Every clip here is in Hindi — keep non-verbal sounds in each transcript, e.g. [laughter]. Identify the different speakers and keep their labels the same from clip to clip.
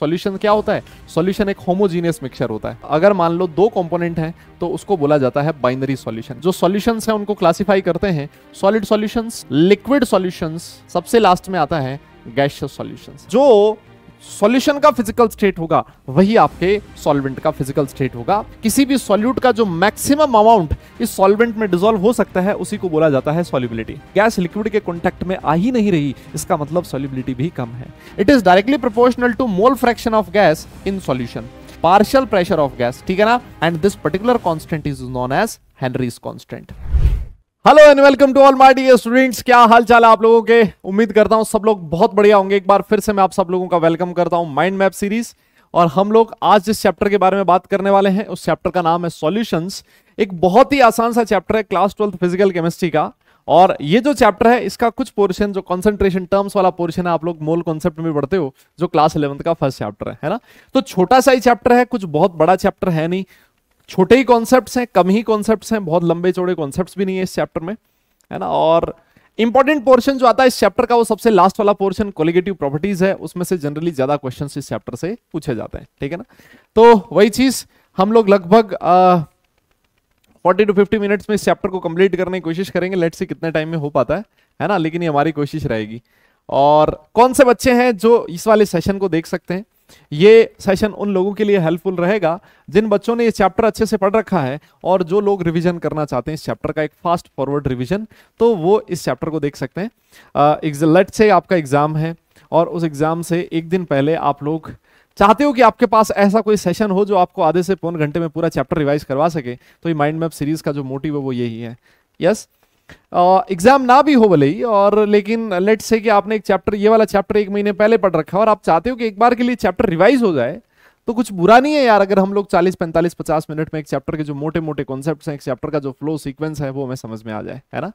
Speaker 1: सॉल्यूशन क्या होता है सॉल्यूशन एक होमोजीनियस मिक्सचर होता है अगर मान लो दो कंपोनेंट हैं तो उसको बोला जाता है बाइनरी सॉल्यूशन जो सॉल्यूशंस हैं उनको क्लासिफाई करते हैं सॉलिड सॉल्यूशंस लिक्विड सॉल्यूशंस सबसे लास्ट में आता है गैशियस सॉल्यूशंस जो सॉल्यूशन का फिजिकल स्टेट होगा वही आपके सॉल्वेंट का फिजिकल स्टेट होगा किसी भी सॉल्यूट का जो मैक्सिमम अमाउंट इस सॉल्वेंट में डिजोल्व हो सकता है उसी को बोला जाता है सॉल्युबिलिटी गैस लिक्विड के कॉन्टेक्ट में आ ही नहीं रही इसका मतलब सॉल्युबिलिटी भी कम है it is directly proportional to mole fraction of gas in solution partial pressure of gas ठीक है ना and this particular constant is known as Henry's constant hello and welcome to all my dear students क्या हाल चाल है आप लोगों के उम्मीद करता हूं सब लोग बहुत बढ़िया होंगे एक बार फिर से मैं आप सब लोगों का वेलकम करता हूं माइंड मैप सीरीज और हम लोग आज जिस चैप्टर के बारे में बात करने वाले हैं उस चैप्टर का नाम है सॉल्यूशंस एक बहुत ही आसान सा चैप्टर है क्लास ट्वेल्थ फिजिकल केमिस्ट्री का और ये जो चैप्टर है इसका कुछ पोर्शन जो कॉन्सेंट्रेशन टर्म्स वाला पोर्शन है आप लोग मोल कॉन्सेप्ट में पढ़ते हो जो क्लास इलेवंथ का फर्स्ट चैप्टर है है ना तो छोटा सा ही चैप्टर है कुछ बहुत बड़ा चैप्टर है नहीं छोटे ही कॉन्सेप्ट हैं कम ही कॉन्सेप्ट हैं बहुत लंबे चौड़े कॉन्सेप्ट भी नहीं है इस चैप्टर में है ना और इंपॉर्टेंट पोर्शन जो आता है इस चैप्टर का वो सबसे लास्ट वाला पोर्शन क्वालिगेटिव प्रॉपर्टीज है उसमें से जनरली ज्यादा क्वेश्चन इस चैप्टर से पूछे जाते हैं ठीक है ना तो वही चीज हम लोग लगभग फोर्टी टू फिफ्टी मिनट्स में इस चैप्टर को कंप्लीट करने की कोशिश करेंगे लेट से कितने टाइम में हो पाता है है ना लेकिन ये हमारी कोशिश रहेगी और कौन से बच्चे हैं जो इस वाले सेशन को देख सकते हैं ये सेशन उन लोगों के लिए हेल्पफुल रहेगा जिन बच्चों ने ये चैप्टर अच्छे से पढ़ रखा है और जो लोग रिवीजन करना चाहते हैं इस चैप्टर का एक फास्ट फॉरवर्ड रिवीजन तो वो इस चैप्टर को देख सकते हैं लेट से आपका एग्जाम है और उस एग्जाम से एक दिन पहले आप लोग चाहते हो कि आपके पास ऐसा कोई सेशन हो जो आपको आधे से पौन घंटे में पूरा चैप्टर रिवाइज करवा सके तो ये माइंड मैप सीरीज का जो मोटिव है वो यही है यस yes? एग्जाम ना भी हो भले ही और लेकिन लेट से कि आपने एक चैप्टर ये वाला चैप्टर एक महीने पहले पढ़ रखा और आप चाहते हो कि एक बार के लिए चैप्टर रिवाइज हो जाए तो कुछ बुरा नहीं है यार अगर हम लोग 40 45 50 मिनट में एक चैप्टर के जो मोटे मोटे कॉन्सेप्ट्स हैं एक चैप्टर का जो फ्लो सीक्वेंस है वो हमें समझ में आ जाए है ना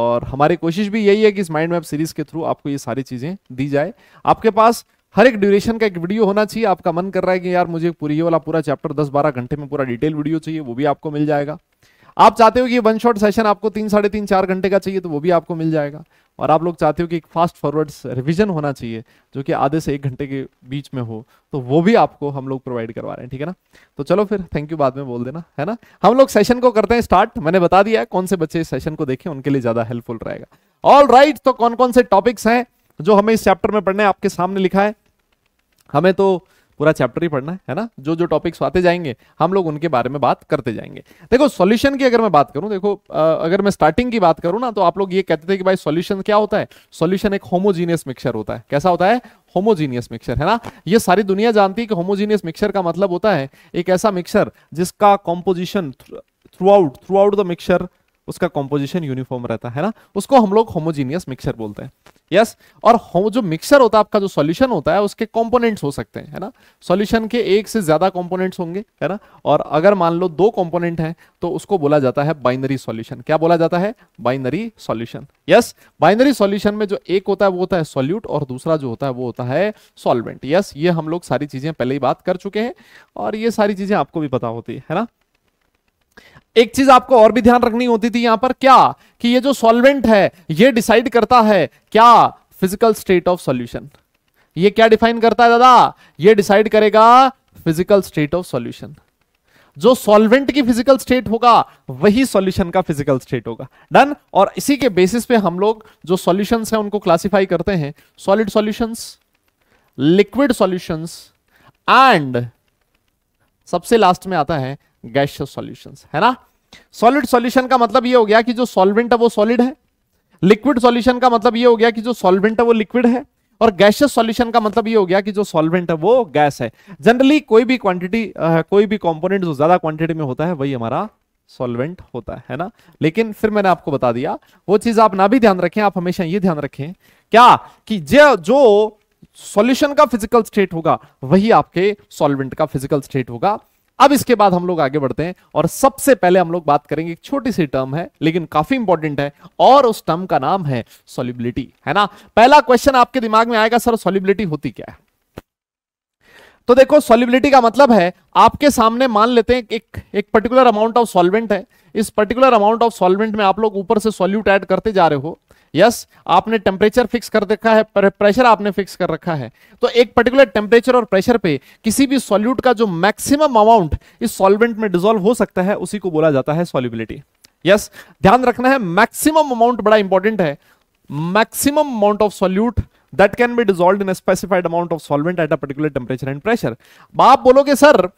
Speaker 1: और हमारी कोशिश भी यही है कि इस माइंड मैप सीरीज के थ्रू आपको ये सारी चीजें दी जाए आपके पास हर एक ड्यूरेशन का एक वीडियो होना चाहिए आपका मन कर रहा है कि यार मुझे पूरी ये वाला पूरा चैप्टर दस बारह घंटे में पूरा डिटेल वीडियो चाहिए वो भी आपको मिल जाएगा आप चाहते हो कि वन शॉट सेशन आपको तीन साढ़े तीन चार घंटे का चाहिए तो वो भी आपको मिल जाएगा और आप लोग चाहते हो कि एक फास्ट फॉरवर्ड रिविजन होना चाहिए जो कि आधे से एक घंटे के बीच में हो तो वो भी आपको हम लोग प्रोवाइड करवा रहे हैं ठीक है ना तो चलो फिर थैंक यू बाद में बोल देना है ना हम लोग सेशन को करते हैं स्टार्ट मैंने बता दिया है कौन से बच्चे इस सेशन को देखें उनके लिए ज्यादा हेल्पफुल रहेगा ऑल राइट तो कौन कौन से टॉपिक्स हैं जो हमें इस चैप्टर में पढ़ने आपके सामने लिखा है हमें तो पूरा चैप्टर ही पढ़ना है, है ना जो जो टॉपिक्स आते जाएंगे हम लोग उनके बारे में बात करते जाएंगे देखो सॉल्यूशन की अगर मैं बात करूं देखो अगर मैं स्टार्टिंग की बात करूं ना तो आप लोग ये कहते थे कि भाई सॉल्यूशन क्या होता है सॉल्यूशन एक होमोजीनियस मिक्सचर होता है कैसा होता है होमोजीनियस मिक्सचर है ना ये सारी दुनिया जानती है कि होमोजीनियस मिक्सचर का मतलब होता है एक ऐसा मिक्सचर जिसका composition throughout throughout the mixture उसका कॉम्पोजिशन यूनिफॉर्म रहता है ना उसको हम लोग होमोजीनियस मिक्सर बोलते हैं यस yes? और जो मिक्सर होता है आपका जो सॉल्यूशन होता है उसके कंपोनेंट्स हो सकते हैं है ना सॉल्यूशन के एक से ज्यादा कंपोनेंट्स होंगे है ना और अगर मान लो दो कंपोनेंट हैं तो उसको बोला जाता है बाइनरी सॉल्यूशन क्या बोला जाता है binary solution yes binary solution में जो एक होता है वो होता है सोल्यूट और दूसरा जो होता है वो होता है सॉल्वेंट यस yes, ये हम लोग सारी चीजें पहले ही बात कर चुके हैं और ये सारी चीजें आपको भी पता होती है ना एक चीज आपको और भी ध्यान रखनी होती थी यहां पर क्या कि ये जो सॉल्वेंट है ये डिसाइड करता है क्या फिजिकल स्टेट ऑफ सॉल्यूशन ये क्या डिफाइन करता है दादा ये डिसाइड करेगा फिजिकल स्टेट ऑफ सॉल्यूशन जो सॉल्वेंट की फिजिकल स्टेट होगा वही सॉल्यूशन का फिजिकल स्टेट होगा डन और इसी के बेसिस पे हम लोग जो सॉल्यूशंस हैं उनको क्लासिफाई करते हैं solid solutions liquid solutions and सबसे लास्ट में आता है गैशियस सॉल्यूशंस है ना सॉलिड सॉल्यूशन का मतलब ये हो गया कि जो सॉल्वेंट है वो सॉलिड है लिक्विड सॉल्यूशन का मतलब ये हो गया कि जो सॉल्वेंट है वो लिक्विड है और गैशियस सॉल्यूशन का मतलब ये हो गया कि जो सॉल्वेंट है वो गैस है जनरली कोई भी क्वांटिटी कोई भी कंपोनेंट जो ज्यादा क्वांटिटी में होता है वही हमारा सॉल्वेंट होता है, है ना लेकिन फिर मैंने आपको बता दिया वो चीज आप ना भी ध्यान रखें आप हमेशा ये ध्यान रखें क्या कि जो जो सॉल्यूशन का फिजिकल स्टेट होगा वही आपके सॉल्वेंट का फिजिकल स्टेट होगा अब इसके बाद हम लोग आगे बढ़ते हैं और सबसे पहले हम लोग बात करेंगे एक छोटी सी टर्म है लेकिन काफी इंपॉर्टेंट है और उस टर्म का नाम है सोलिबिलिटी है ना पहला क्वेश्चन आपके दिमाग में आएगा सर सोलिबिलिटी होती क्या है तो देखो सोलिबिलिटी का मतलब है आपके सामने मान लेते हैं एक एक पर्टिकुलर अमाउंट ऑफ सॉल्वेंट है इस पर्टिकुलर अमाउंट ऑफ सॉल्वेंट में आप लोग ऊपर से सॉल्यूट ऐड करते जा रहे हो यस आपने टेम्परेचर फिक्स कर रखा है प्रेशर आपने फिक्स कर रखा है तो एक पर्टिकुलर टेम्परेचर और प्रेशर पे किसी भी सॉल्यूट का जो मैक्सिमम अमाउंट इस सॉल्वेंट में डिजोल्व हो सकता है उसी को बोला जाता है सॉल्युबिलिटी यस yes, ध्यान रखना है मैक्सिमम अमाउंट बड़ा इंपॉर्टेंट है maximum amount of solute that can be dissolve in specified amount of solvent at a particular temperature and pressure आप बोलोगे सर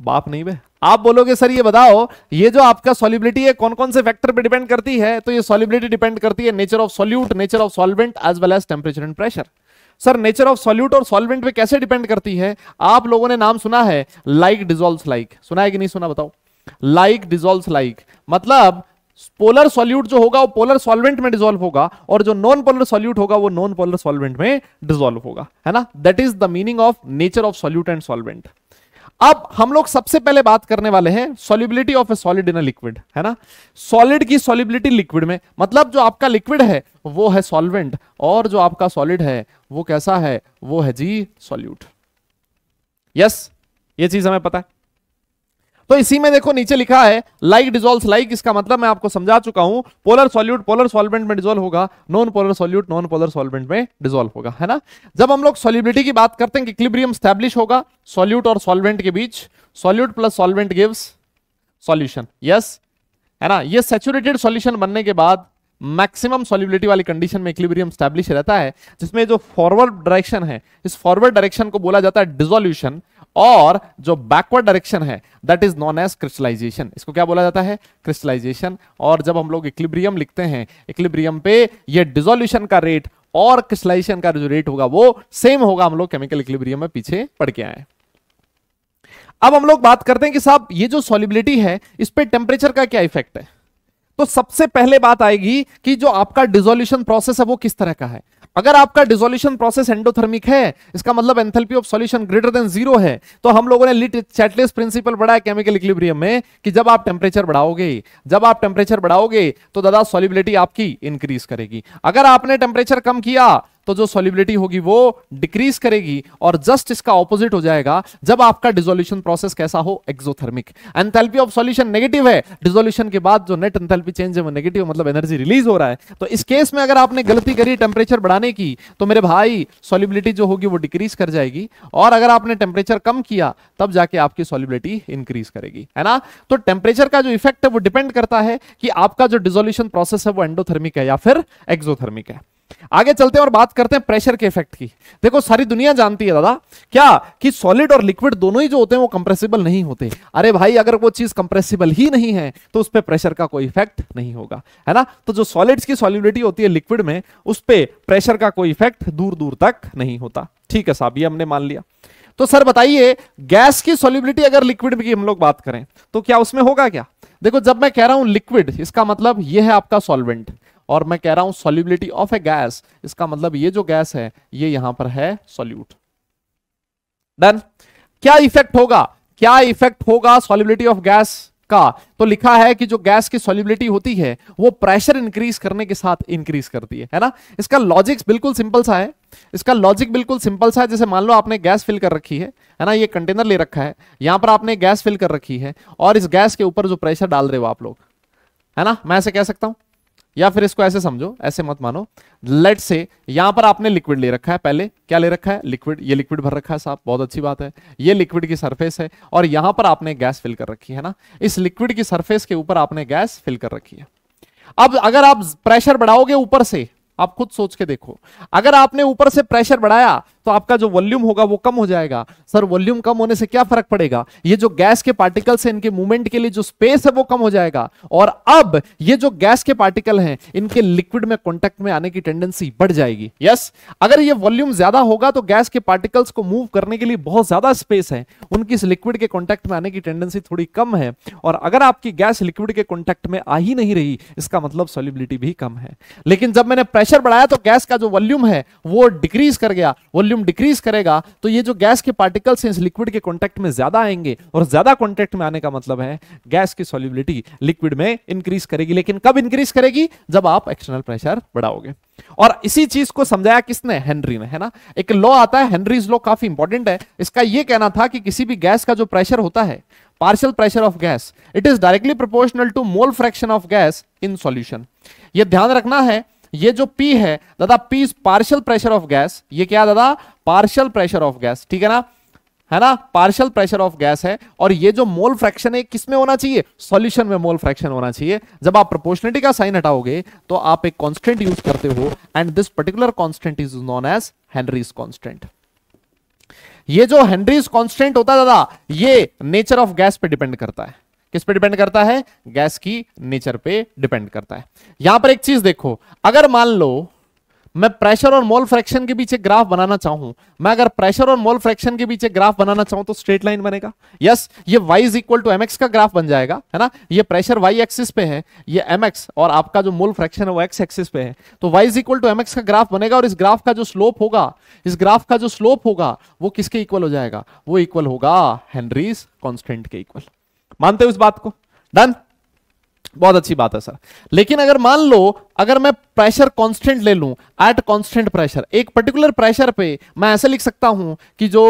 Speaker 1: बाप नहीं बे आप बोलोगे सर ये बताओ ये जो आपका सॉलिबिलिटी है कौन कौन से फैक्टर पे डिपेंड करती है तो ये सॉलिबिलिटी डिपेंड करती है nature of solute nature of solvent as well as temperature and pressure sir nature of solute और सॉल्वेंट पे कैसे डिपेंड करती है आप लोगों ने नाम सुना है लाइक डिजोल्व लाइक सुना है कि नहीं सुना बताओ लाइक डिजोल्व लाइक मतलब पोलर सॉल्यूट जो होगा वो पोलर सॉल्वेंट में डिजोल्व होगा और जो नॉन पोलर सॉल्यूट होगा वो नॉन पोलर सॉल्वेंट में डिजोल्व होगा है ना that is the meaning of nature of solute and solvent अब हम लोग सबसे पहले बात करने वाले हैं solubility of a solid in a liquid है ना सॉलिड की सॉलिबिलिटी लिक्विड में मतलब जो आपका लिक्विड है वो है सॉल्वेंट और जो आपका सॉलिड है वो कैसा है वो है जी सॉल्यूट यस yes, ये चीज हमें पता है तो इसी में देखो नीचे लिखा है लाइक डिजोल्व लाइक इसका मतलब मैं आपको समझा चुका हूं पोलर सॉल्यूट पोलर सॉल्वेंट में डिजोल्व होगा non polar solute non polar solvent में डिजोल्व होगा है ना जब हम लोग सॉल्युबिलिटी की बात करते हैं इक्लिब्रियम स्टैब्लिश होगा सॉल्यूट और सॉल्वेंट के बीच solute plus solvent gives solution yes है ना ये सेचुरेटेड सॉल्यूशन बनने के बाद मैक्सिमम सॉल्युबिलिटी वाली कंडीशन में इक्लिब्रियम स्टैब्लिश रहता है जिसमें जो फॉरवर्ड डायरेक्शन है इस फॉरवर्ड डायरेक्शन को बोला जाता है डिजोल्यूशन और जो बैकवर्ड डायरेक्शन है that is known as crystallisation इसको क्या बोला जाता है क्रिस्टलाइजेशन और जब हम लोग इक्लिब्रियम लिखते हैं इक्लिब्रियम पे ये डिजोल्यूशन का रेट और क्रिस्टलाइजेशन का जो रेट होगा वो सेम होगा हम लोग केमिकल इक्लिब्रियम में पीछे पड़ के आए अब हम लोग बात करते हैं कि साहब ये जो सॉलिबिलिटी है इस पर टेम्परेचर का क्या इफेक्ट है तो सबसे पहले बात आएगी कि जो आपका डिजोल्यूशन प्रोसेस है वो किस तरह का है अगर आपका डिसोल्यूशन प्रोसेस एंडोथर्मिक है इसका मतलब enthalpy of solution greater than zero है तो हम लोगों ने लिट चैटलिस प्रिंसिपल पढ़ा है केमिकल इक्विलिब्रियम में कि जब आप टेम्परेचर बढ़ाओगे जब आप टेम्परेचर बढ़ाओगे तो दादा सॉलिबिलिटी आपकी इंक्रीज करेगी अगर आपने टेम्परेचर कम किया तो जो सोलिबिलिटी होगी वो डिक्रीज करेगी और जस्ट इसका ऑपोजिट हो जाएगा जब आपका डिजोल्यूशन प्रोसेस कैसा हो exothermic enthalpy of solution negative है डिजोल्यूशन के बाद जो नेट एंथेल्पी चेंज है वो नेगेटिव मतलब एनर्जी रिलीज हो रहा है तो इस केस में अगर आपने गलती करी टेम्परेचर बढ़ाने की तो मेरे भाई सॉलिबिलिटी जो होगी वो डिक्रीज कर जाएगी और अगर आपने टेम्परेचर कम किया तब जाके आपकी सॉलिबिलिटी इंक्रीज करेगी है ना तो टेम्परेचर का जो इफेक्ट है वो डिपेंड करता है कि आपका जो डिजोल्यूशन प्रोसेस है वो एंडोथर्मिक है या फिर एक्सोथर्मिक है आगे चलते हैं और बात करते हैं प्रेशर के इफेक्ट की देखो सारी दुनिया जानती है दादा क्या कि सॉलिड और लिक्विड दोनों ही जो होते हैं वो कंप्रेसिबल नहीं होते अरे भाई अगर वो चीज कंप्रेसिबल ही नहीं है तो उस पर प्रेशर का कोई इफेक्ट नहीं होगा है ना तो जो सॉलिड्स की सॉलिडिटी होती है लिक्विड में उस पर प्रेशर का कोई इफेक्ट दूर दूर तक नहीं होता ठीक है साहब ये हमने मान लिया तो सर बताइए गैस की सॉल्युबिलिटी अगर लिक्विड की हम लोग बात करें तो क्या उसमें होगा क्या देखो जब मैं कह रहा हूं लिक्विड इसका मतलब यह है आपका सॉल्वेंट और मैं कह रहा हूं सोल्यूबिलिटी ऑफ ए गैस इसका मतलब ये जो गैस है ये यहां पर है सोल्यूट डन क्या इफेक्ट होगा क्या इफेक्ट होगा सोल्यूबिलिटी ऑफ गैस का तो लिखा है कि जो गैस की सोल्यूबिलिटी होती है वो प्रेशर इंक्रीज करने के साथ इंक्रीज करती है है ना इसका लॉजिक बिल्कुल सिंपल सा है इसका लॉजिक बिल्कुल सिंपल सा है जैसे मान लो आपने गैस फिल कर रखी है है ना ये कंटेनर ले रखा है यहां पर आपने गैस फिल कर रखी है और इस गैस के ऊपर जो प्रेशर डाल रहे हो आप लोग है ना मैं ऐसे कह सकता हूं या फिर इसको ऐसे समझो ऐसे मत मानो लेट से यहां पर आपने लिक्विड ले रखा है पहले क्या ले रखा है लिक्विड ये लिक्विड भर रखा है साहब बहुत अच्छी बात है ये लिक्विड की सरफेस है और यहां पर आपने गैस फिल कर रखी है ना इस लिक्विड की सरफेस के ऊपर आपने गैस फिल कर रखी है अब अगर आप प्रेशर बढ़ाओगे ऊपर से आप खुद सोच के देखो अगर आपने ऊपर से प्रेशर बढ़ाया तो आपका जो वॉल्यूम होगा वो कम हो जाएगा सर वॉल्यूम कम होने से क्या फर्क पड़ेगा ये जो गैस के पार्टिकल्स है इनके मूवमेंट के लिए जो स्पेस है वो कम हो जाएगा और अब ये जो गैस के पार्टिकल हैं इनके लिक्विड में कॉन्टेक्ट में आने की टेंडेंसी बढ़ जाएगी यस अगर ये वॉल्यूम ज्यादा होगा तो गैस के पार्टिकल्स को मूव करने के लिए बहुत ज्यादा स्पेस है उनकी इस लिक्विड के कॉन्टेक्ट में आने की टेंडेंसी थोड़ी कम है और अगर आपकी गैस लिक्विड के कॉन्टेक्ट में आ ही नहीं रही इसका मतलब सोलिबिलिटी भी कम है लेकिन जब मैंने प्रेशर बढ़ाया तो गैस का जो वॉल्यूम है वो डिक्रीज कर गया वॉल्यूम वॉल्यूम डिक्रीज करेगा तो ये जो गैस के पार्टिकल्स हैं इस लिक्विड के कॉन्टेक्ट में ज्यादा आएंगे और ज्यादा कॉन्टेक्ट में आने का मतलब है गैस की सॉल्युबिलिटी लिक्विड में इंक्रीज करेगी लेकिन कब इंक्रीज करेगी जब आप एक्सटर्नल प्रेशर बढ़ाओगे और इसी चीज को समझाया किसने हेनरी ने है ना एक लॉ आता है हेनरीज लॉ काफी इंपॉर्टेंट है इसका यह कहना था कि किसी भी गैस का जो प्रेशर होता है partial pressure of gas it is directly proportional to mole fraction of gas in solution ये ध्यान रखना है ये जो पी है दादा P is partial pressure of gas ये क्या दादा पार्शियल प्रेशर ऑफ गैस ठीक है ना है ना पार्शियल प्रेशर ऑफ गैस है और ये जो मोल फ्रैक्शन है किसमें होना चाहिए सॉल्यूशन में मोल फ्रैक्शन होना चाहिए जब आप प्रोपोर्शनिटी का साइन हटाओगे तो आप एक कांस्टेंट यूज करते हो and this particular constant is known as Henry's constant ये जो हेनरीज कांस्टेंट होता है दादा ये नेचर ऑफ गैस पे डिपेंड करता है किस पे डिपेंड करता है गैस की नेचर पे डिपेंड करता है यहां पर एक चीज देखो अगर मान लो मैं प्रेशर और मोल फ्रैक्शन के बीच एक ग्राफ बनाना चाहूं मैं अगर प्रेशर और मोल फ्रैक्शन के बीच एक ग्राफ बनाना चाहूं तो स्ट्रेट लाइन बनेगा यस ये y is equal to M का ग्राफ बन जाएगा है ना ये प्रेशर y एक्सिस पे है ये mx और आपका जो मोल फ्रैक्शन है वो x एक्सिस पे है तो y is equal to M का ग्राफ बनेगा और इस ग्राफ का जो स्लोप होगा इस ग्राफ का जो स्लोप होगा वो किसके इक्वल हो जाएगा वो इक्वल होगा हेनरीज कॉन्स्टेंट के इक्वल मानते हो इस बात को डन बहुत अच्छी बात है सर लेकिन अगर मान लो अगर मैं प्रेशर कांस्टेंट ले लू एट कांस्टेंट प्रेशर एक पर्टिकुलर प्रेशर पे मैं ऐसे लिख सकता हूं कि जो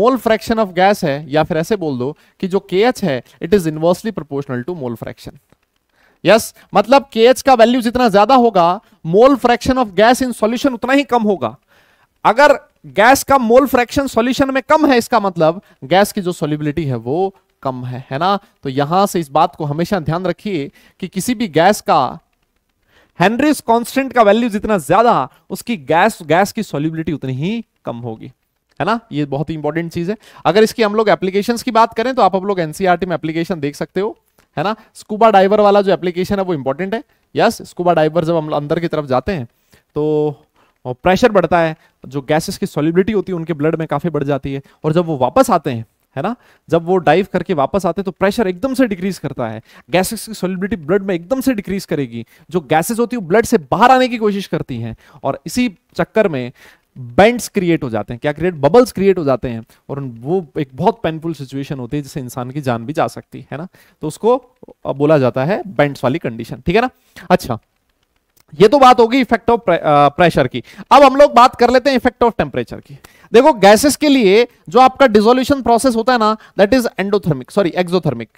Speaker 1: मोल फ्रैक्शन ऑफ गैस है या फिर ऐसे बोल दो कि जो के है it is inversely proportional to mole fraction yes मतलब के का वैल्यू जितना ज्यादा होगा mole fraction of gas in solution उतना ही कम होगा अगर गैस का मोल फ्रैक्शन सॉल्यूशन में कम है इसका मतलब गैस की जो सोल्यूबिलिटी है वो कम है है ना तो यहां से इस बात को हमेशा ध्यान रखिए कि किसी भी गैस का हेनरीज कांस्टेंट का वैल्यू जितना ज्यादा उसकी गैस गैस की सोल्यूबिलिटी उतनी ही कम होगी है ना ये बहुत ही इंपॉर्टेंट चीज है अगर इसकी हम लोग एप्लीकेशन की बात करें तो आप लोग एनसीआरटी में एप्लीकेशन देख सकते हो है ना स्कूबा डाइवर वाला जो एप्लीकेशन है वो इंपॉर्टेंट है यस स्कूबा डाइवर जब हम अंदर की तरफ जाते हैं तो प्रेशर बढ़ता है जो गैसेस की सॉल्युबिलिटी होती है उनके ब्लड में काफी बढ़ जाती है और जब वो वापस आते हैं है ना जब वो डाइव करके वापस आते तो प्रेशर एकदम से डिक्रीज करता है गैसेस की सोलिबिलिटी ब्लड में एकदम से डिक्रीज करेगी जो गैसेस होती है वो ब्लड से बाहर आने की कोशिश करती हैं और इसी चक्कर में बेंड्स क्रिएट हो जाते हैं क्या क्रिएट बबल्स क्रिएट हो जाते हैं और वो एक बहुत पेनफुल सिचुएशन होती है जिससे इंसान की जान भी जा सकती है ना तो उसको बोला जाता है बेंड्स वाली कंडीशन ठीक है ना अच्छा ये तो बात होगी इफेक्ट ऑफ प्रेशर की अब हम लोग बात कर लेते हैं इफेक्ट ऑफ टेम्परेचर की देखो गैसेस के लिए जो आपका डिजोल्यूशन प्रोसेस होता है ना that is endothermic sorry exothermic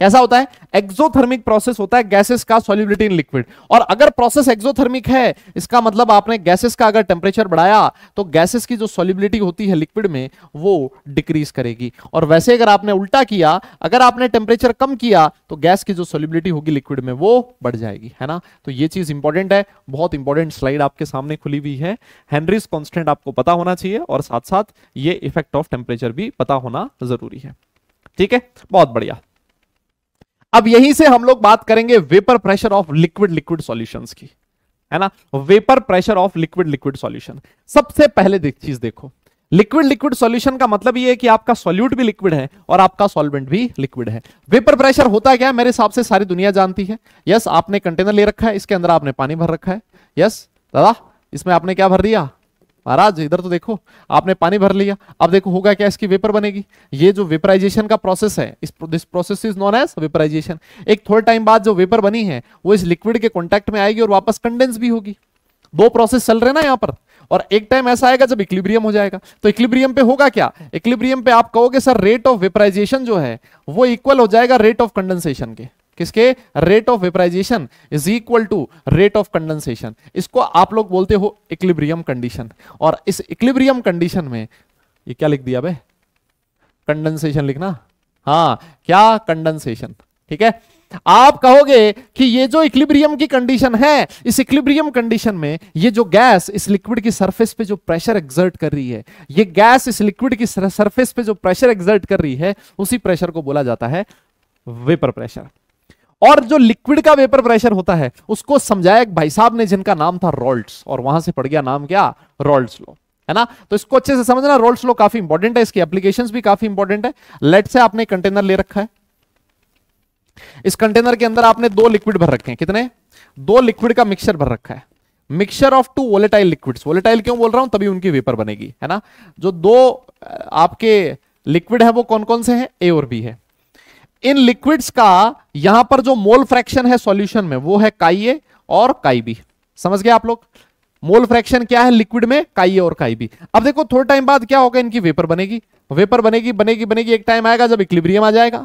Speaker 1: कैसा होता है एक्सोथर्मिक प्रोसेस होता है गैसेस का सोलिबिलिटी इन लिक्विड और अगर प्रोसेस एक्सोथर्मिक है इसका मतलब आपने गैसेस का अगर टेम्परेचर बढ़ाया तो गैसेस की जो सॉल्युबिलिटी होती है लिक्विड में वो डिक्रीज करेगी और वैसे अगर आपने उल्टा किया अगर आपने टेम्परेचर कम किया तो गैस की जो सॉल्युबिलिटी होगी लिक्विड में वो बढ़ जाएगी है ना तो ये चीज इंपॉर्टेंट है बहुत इंपॉर्टेंट स्लाइड आपके सामने खुली हुई है हेनरीज कॉन्स्टेंट आपको पता होना चाहिए और साथ साथ ये इफेक्ट ऑफ टेम्परेचर भी पता होना जरूरी है ठीक है बहुत बढ़िया अब यहीं से हम लोग बात करेंगे vapour pressure of liquid liquid solutions की है ना vapour pressure of liquid liquid solution सबसे पहले चीज देखो लिक्विड लिक्विड सॉल्यूशन का मतलब ये है कि आपका सॉल्यूट भी लिक्विड है और आपका सॉल्वेंट भी लिक्विड है वेपर प्रेशर होता क्या है मेरे हिसाब से सारी दुनिया जानती है यस आपने कंटेनर ले रखा है इसके अंदर आपने पानी भर रखा है यस दादा इसमें आपने क्या भर दिया महाराज इधर तो देखो आपने पानी भर लिया अब देखो होगा क्या इसकी वेपर बनेगी ये जो वेपराइजेशन का प्रोसेस है इस this process is known as vaporisation एक थोड़े टाइम बाद जो वेपर बनी है वो इस लिक्विड के कॉन्टेक्ट में आएगी और वापस कंडेंस भी होगी दो प्रोसेस चल रहे ना यहाँ पर और एक टाइम ऐसा आएगा जब इक्लिब्रियम हो जाएगा तो इक्लिब्रियम पे होगा क्या इक्लिब्रियम पे आप कहोगे सर रेट ऑफ वेपराइजेशन जो है वो इक्वल हो जाएगा रेट ऑफ कंडेंसेशन के किसके rate of vaporisation is equal to rate of condensation इसको आप लोग बोलते हो इक्लिब्रियम कंडीशन और इस इक्लिब्रियम कंडीशन में ये क्या लिख दिया भाई कंडेंसेशन लिखना हाँ क्या कंडेंसेशन ठीक है आप कहोगे कि ये जो इक्लिब्रियम की कंडीशन है इस इक्लिब्रियम कंडीशन में ये जो गैस इस लिक्विड की सरफेस पे जो प्रेशर एग्जर्ट कर रही है ये गैस इस लिक्विड की सरफेस पे जो प्रेशर एग्जर्ट कर रही है उसी प्रेशर को बोला जाता है वेपर प्रेशर और जो लिक्विड का वेपर प्रेशर होता है उसको समझाया एक भाई साहब ने जिनका नाम था रोल्ट और वहां से पड़ गया नाम क्या रोल्ट लो है ना तो इसको अच्छे से समझना रोल्स लो काफी इंपॉर्टेंट है इसकी एप्लीकेशन भी काफी इंपॉर्टेंट है लेट से आपने कंटेनर ले रखा है इस कंटेनर के अंदर आपने दो लिक्विड भर रखे हैं कितने दो लिक्विड का मिक्सर भर रखा है mixture of two volatile liquids volatile क्यों बोल रहा हूं तभी उनकी वेपर बनेगी है ना जो दो आपके लिक्विड है वो कौन कौन से हैं ए और बी है इन लिक्विड्स का यहां पर जो मोल फ्रैक्शन है सॉल्यूशन में वो है काई ए और काई बी समझ गए आप लोग मोल फ्रैक्शन क्या है लिक्विड में काई और काई बी अब देखो थोड़े टाइम बाद क्या होगा इनकी वेपर बनेगी वेपर बनेगी बनेगी बनेगी एक टाइम आएगा जब इक्लिब्रियम आ जाएगा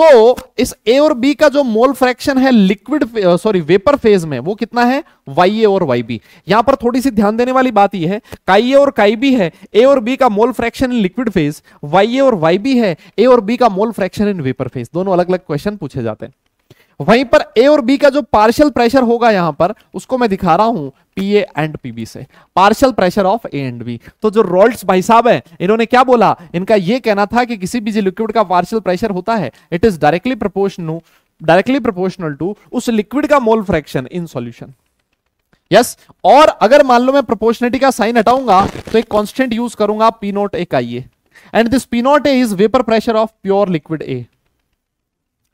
Speaker 1: तो इस ए और बी का जो मोल फ्रैक्शन है लिक्विड सॉरी वेपर फेज में वो कितना है वाई ए और वाई बी यहां पर थोड़ी सी ध्यान देने वाली बात यह है काई ए और काई बी है ए और बी का mole fraction in liquid phase Y A और वाई बी है ए और बी का mole fraction in vapour phase दोनों अलग अलग क्वेश्चन पूछे जाते हैं वहीं पर ए और बी का जो पार्शियल प्रेशर होगा यहां पर उसको मैं दिखा रहा हूं पीए एंड पीबी से partial pressure of A and B तो जो रोल्ट भाई साहब हैं इन्होंने क्या बोला इनका यह कहना था कि किसी भी लिक्विड का पार्शियल प्रेशर होता है it is directly proportion directly proportional to उस लिक्विड का mole fraction in solution yes और अगर मान लो मैं प्रोपोर्शनिटी का साइन हटाऊंगा तो एक कांस्टेंट यूज करूंगा पी नोट ए का ये and this P note A is vapour pressure of pure liquid A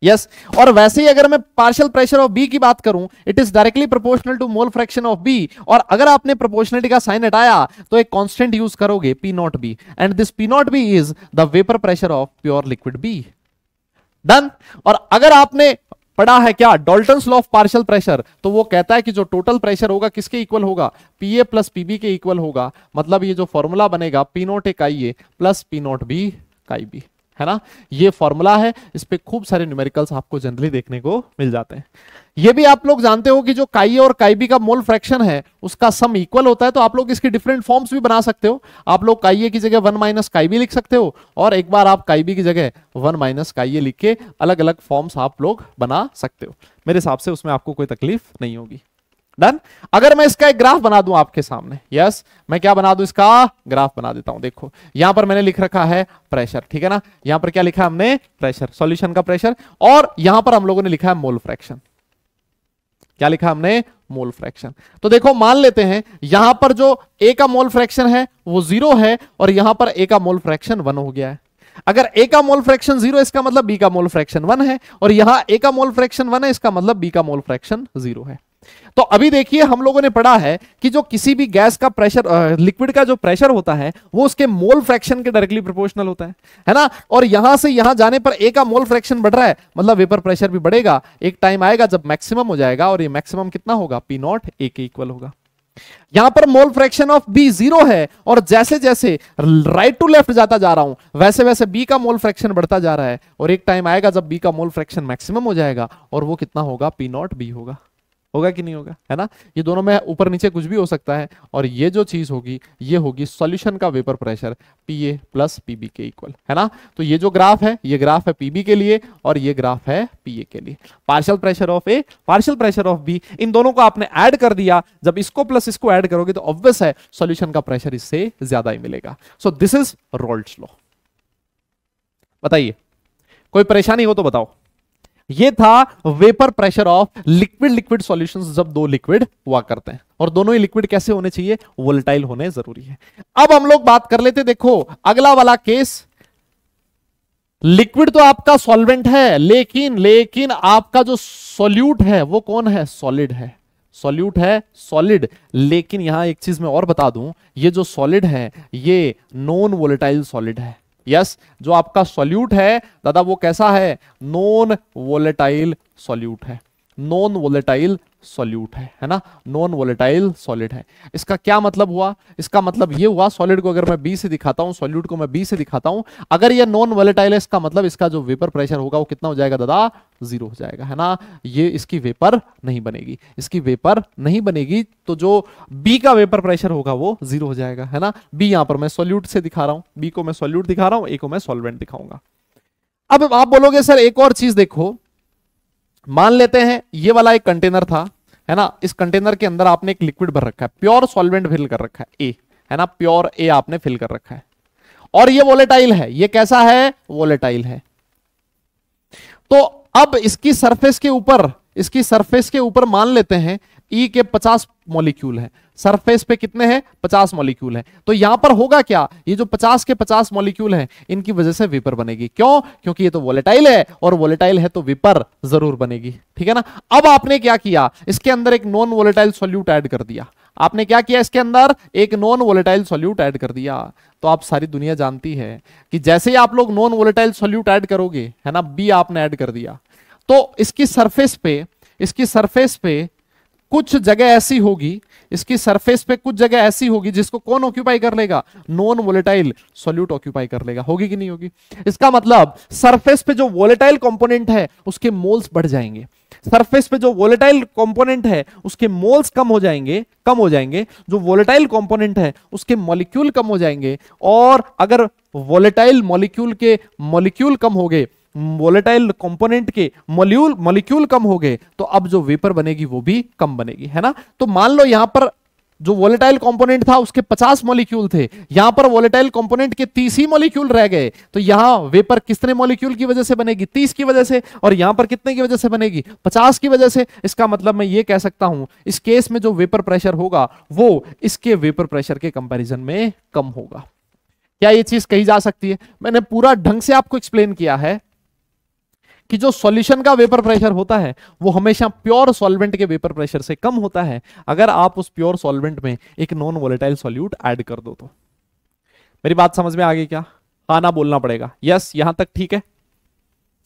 Speaker 1: yes yes. और वैसे ही अगर मैं पार्शियल प्रेशर ऑफ बी की बात करूं it is directly proportional to mole fraction of B और अगर आपने प्रोपोर्शनलिटी का साइन हटाया तो एक कांस्टेंट यूज करोगे P nought B and this P nought B is the vapour pressure of pure liquid B done और अगर आपने पढ़ा है क्या Dalton law of partial pressure तो वो कहता है कि जो टोटल प्रेशर होगा किसके इक्वल होगा पी ए प्लस पीबी के इक्वल होगा मतलब ये जो फॉर्मूला बनेगा पी नॉट ए का प्लस पी नॉट बी का बी है ना ये फॉर्मूला है इस पर खूब सारे न्यूमेरिकल्स आपको जनरली देखने को मिल जाते हैं ये भी आप लोग जानते हो कि जो काई और काईबी का मोल फ्रैक्शन है उसका सम इक्वल होता है तो आप लोग इसके डिफरेंट फॉर्म्स भी बना सकते हो आप लोग काइए की जगह वन माइनस काइबी लिख सकते हो और एक बार आप काइबी की जगह वन माइनस काइए लिख के अलग अलग फॉर्म्स आप लोग बना सकते हो मेरे हिसाब से उसमें आपको कोई तकलीफ नहीं होगी डन अगर मैं इसका एक ग्राफ बना दूं आपके सामने यस मैं क्या बना दूं इसका ग्राफ बना देता हूं देखो यहां पर मैंने लिख रखा है प्रेशर ठीक है ना यहां पर क्या लिखा है हमने प्रेशर सॉल्यूशन का प्रेशर और यहां पर हम लोगों ने लिखा है मोल फ्रैक्शन क्या लिखा हमने मोल फ्रैक्शन तो देखो मान लेते हैं यहां पर जो ए का मोल फ्रैक्शन है वो जीरो है और यहां पर ए का मोल फ्रैक्शन वन हो गया है अगर ए का मोल फ्रैक्शन जीरो इसका मतलब बी का मोल फ्रैक्शन वन है और यहां ए का मोल फ्रैक्शन वन है इसका मतलब बी का मोल फ्रैक्शन जीरो है तो अभी देखिए हम लोगों ने पढ़ा है कि जो किसी भी गैस का प्रेशर लिक्विड का जो प्रेशर होता है वो उसके मोल फ्रैक्शन के डायरेक्टली प्रोपोर्शनल होता है है ना और यहां से यहां जाने पर ए का मोल फ्रैक्शन बढ़ रहा है मतलब वेपर प्रेशर भी बढ़ेगा एक टाइम आएगा जब मैक्सिमम हो जाएगा और ये मैक्सिमम कितना होगा पी नॉट ए के इक्वल होगा यहां पर mole fraction of B zero है और जैसे जैसे राइट टू लेफ्ट जाता जा रहा हूं वैसे वैसे बी का मोल फ्रैक्शन बढ़ता जा रहा है और एक टाइम आएगा जब बी का मोल फ्रैक्शन मैक्सिमम हो जाएगा और वो कितना होगा पी नॉट बी होगा होगा कि नहीं होगा है ना ये दोनों में ऊपर नीचे कुछ भी हो सकता है और ये जो चीज होगी ये होगी सॉल्यूशन का vapour pressure P A plus PB के इक्वल है ना तो ये जो ग्राफ है ये ग्राफ है पीबी के लिए और ये ग्राफ है पीए के लिए partial pressure of A partial pressure of B इन दोनों को आपने ऐड कर दिया जब इसको प्लस इसको ऐड करोगे तो ऑब्वियस है सोल्यूशन का प्रेशर इससे ज्यादा ही मिलेगा so this is Raoult law बताइए कोई परेशानी हो तो बताओ ये था vapour pressure of liquid liquid solutions जब दो लिक्विड हुआ करते हैं और दोनों ही लिक्विड कैसे होने चाहिए वोलेटाइल होने जरूरी है अब हम लोग बात कर लेते देखो अगला वाला केस लिक्विड तो आपका सॉल्वेंट है लेकिन लेकिन आपका जो सॉल्यूट है वो कौन है सॉलिड है सॉल्यूट है सॉलिड लेकिन यहां एक चीज मैं और बता दूं ये जो सॉलिड है ये नॉन वोलेटाइल सॉलिड है यस जो आपका सॉल्यूट है दादा वो कैसा है नॉन वोलेटाइल सॉल्यूट है नॉन वोलेटाइल सॉल्यूट है है ना नॉन वोलेटाइल सॉलिड है इसका क्या मतलब हुआ इसका मतलब ये हुआ सॉलिड को अगर मैं बी से दिखाता हूँ सॉल्यूट को मैं बी से दिखाता हूँ अगर ये नॉन वोलेटाइल है इसका मतलब इसका जो वेपर प्रेशर होगा वो कितना हो जाएगा दादा जीरो हो जाएगा है ना ये इसकी वेपर नहीं बनेगी इसकी वेपर नहीं बनेगी तो जो बी का वेपर प्रेशर होगा वो जीरो हो जाएगा है ना बी यहां पर मैं सोल्यूट से दिखा रहा हूँ बी को मैं सोल्यूट दिखा रहा हूँ ए को मैं सोलवेंट दिखाऊंगा अब आप बोलोगे सर एक और चीज देखो मान लेते हैं ये वाला एक कंटेनर था है ना इस कंटेनर के अंदर आपने एक लिक्विड भर रखा है प्योर सॉल्वेंट फिल कर रखा है ए है ना प्योर ए आपने फिल कर रखा है और ये वोलेटाइल है ये कैसा है वोलेटाइल है तो अब इसकी सरफेस के ऊपर इसकी सरफेस के ऊपर मान लेते हैं ई e के 50 मॉलिक्यूल हैं सरफेस पे कितने हैं 50 मॉलिक्यूल हैं तो यहां पर होगा क्या ये जो 50 के 50 मॉलिक्यूल हैं इनकी वजह से विपर बनेगी क्यों क्योंकि ये तो वोलेटाइल है और वोलेटाइल है तो विपर जरूर बनेगी ठीक है ना अब आपने क्या किया इसके अंदर एक नॉन वोलेटाइल सोल्यूट ऐड कर दिया आपने क्या किया इसके अंदर एक नॉन वोलेटाइल सोल्यूट ऐड कर दिया तो आप सारी दुनिया जानती है कि जैसे ही आप लोग नॉन वोलेटाइल सोल्यूट ऐड करोगे है ना बी आपने एड कर दिया तो इसकी सरफेस पे इसकी सरफेस पे कुछ जगह ऐसी होगी इसकी सरफेस पे कुछ जगह ऐसी होगी जिसको कौन ऑक्यूपाई कर लेगा नॉन वोलेटाइल सोल्यूट ऑक्यूपाई कर लेगा होगी कि नहीं होगी इसका मतलब सरफेस पे जो वोलेटाइल कंपोनेंट है उसके मोल्स बढ़ जाएंगे सरफेस पे जो वोलेटाइल कंपोनेंट है उसके मोल्स कम हो जाएंगे कम हो जाएंगे जो वोलेटाइल कॉम्पोनेंट है उसके मॉलिक्यूल कम हो जाएंगे और अगर वोलेटाइल मॉलिक्यूल के मॉलिक्यूल कम हो गए वोलेटाइल कंपोनेंट के मोल्यूल मॉलिक्यूल कम हो गए तो अब जो वेपर बनेगी वो भी कम बनेगी है ना तो मान लो यहां पर जो वोलेटाइल कंपोनेंट था उसके 50 मॉलिक्यूल थे यहां पर वोलेटाइल कंपोनेंट के 30 ही मॉलिक्यूल रह गए तो यहां वेपर कितने मॉलिक्यूल की वजह से बनेगी 30 की वजह से और यहां पर कितने की वजह से बनेगी 50 की वजह से इसका मतलब मैं ये कह सकता हूं इस केस में जो वेपर प्रेशर होगा वो इसके वेपर प्रेशर के कंपेरिजन में कम होगा क्या ये चीज कही जा सकती है मैंने पूरा ढंग से आपको एक्सप्लेन किया है कि जो सॉल्यूशन का वेपर प्रेशर होता है वो हमेशा प्योर सॉल्वेंट के वेपर प्रेशर से कम होता है अगर आप उस प्योर सॉल्वेंट में एक नॉन वोलेटाइल सॉल्यूट ऐड कर दो तो मेरी बात समझ में आ गई क्या हाँ ना बोलना पड़ेगा यस यहां तक ठीक है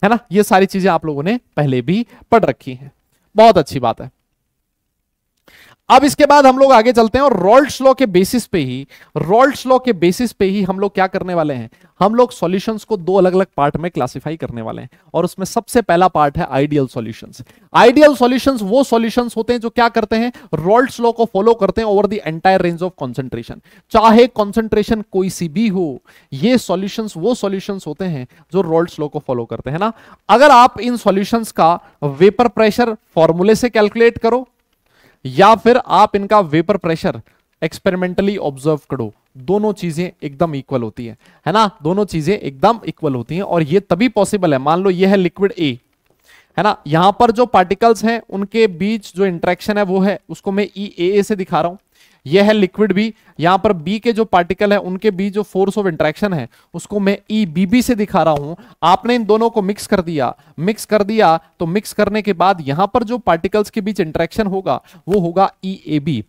Speaker 1: है ना ये सारी चीजें आप लोगों ने पहले भी पढ़ रखी हैं बहुत अच्छी बात है अब इसके बाद हम लोग आगे चलते हैं और रोल्ट लॉ के बेसिस पे ही रोल्ट लॉ के बेसिस पे ही हम लोग क्या करने वाले हैं हम लोग सॉल्यूशंस को दो अलग अलग पार्ट में क्लासिफाई करने वाले हैं और उसमें सबसे पहला पार्ट है आइडियल सॉल्यूशंस आइडियल सॉल्यूशंस वो सॉल्यूशंस होते हैं जो क्या करते हैं रोल्ट लॉ को फॉलो करते हैं over the entire range of concentration चाहे कॉन्सेंट्रेशन कोई सी भी हो ये सोल्यूशन वो सोल्यूशन होते हैं जो रोल्ट लॉ को फॉलो करते हैं ना अगर आप इन सोल्यूशन का वेपर प्रेशर फॉर्मूले से कैलकुलेट करो या फिर आप इनका वेपर प्रेशर एक्सपेरिमेंटली ऑब्जर्व करो दोनों चीजें एकदम इक्वल होती है है ना दोनों चीजें एकदम इक्वल होती हैं और ये तभी पॉसिबल है मान लो ये है लिक्विड ए है ना यहां पर जो पार्टिकल्स हैं उनके बीच जो इंट्रैक्शन है वो है उसको मैं ई e ए से दिखा रहा हूं ये है लिक्विड बी यहां पर बी के जो पार्टिकल है उनके बीच जो फोर्स ऑफ इंट्रैक्शन है उसको मैं ई बी बी से दिखा रहा हूं आपने इन दोनों को मिक्स कर दिया मिक्स कर दिया तो मिक्स करने के बाद यहां पर जो पार्टिकल्स के बीच इंट्रैक्शन होगा वो होगा E A B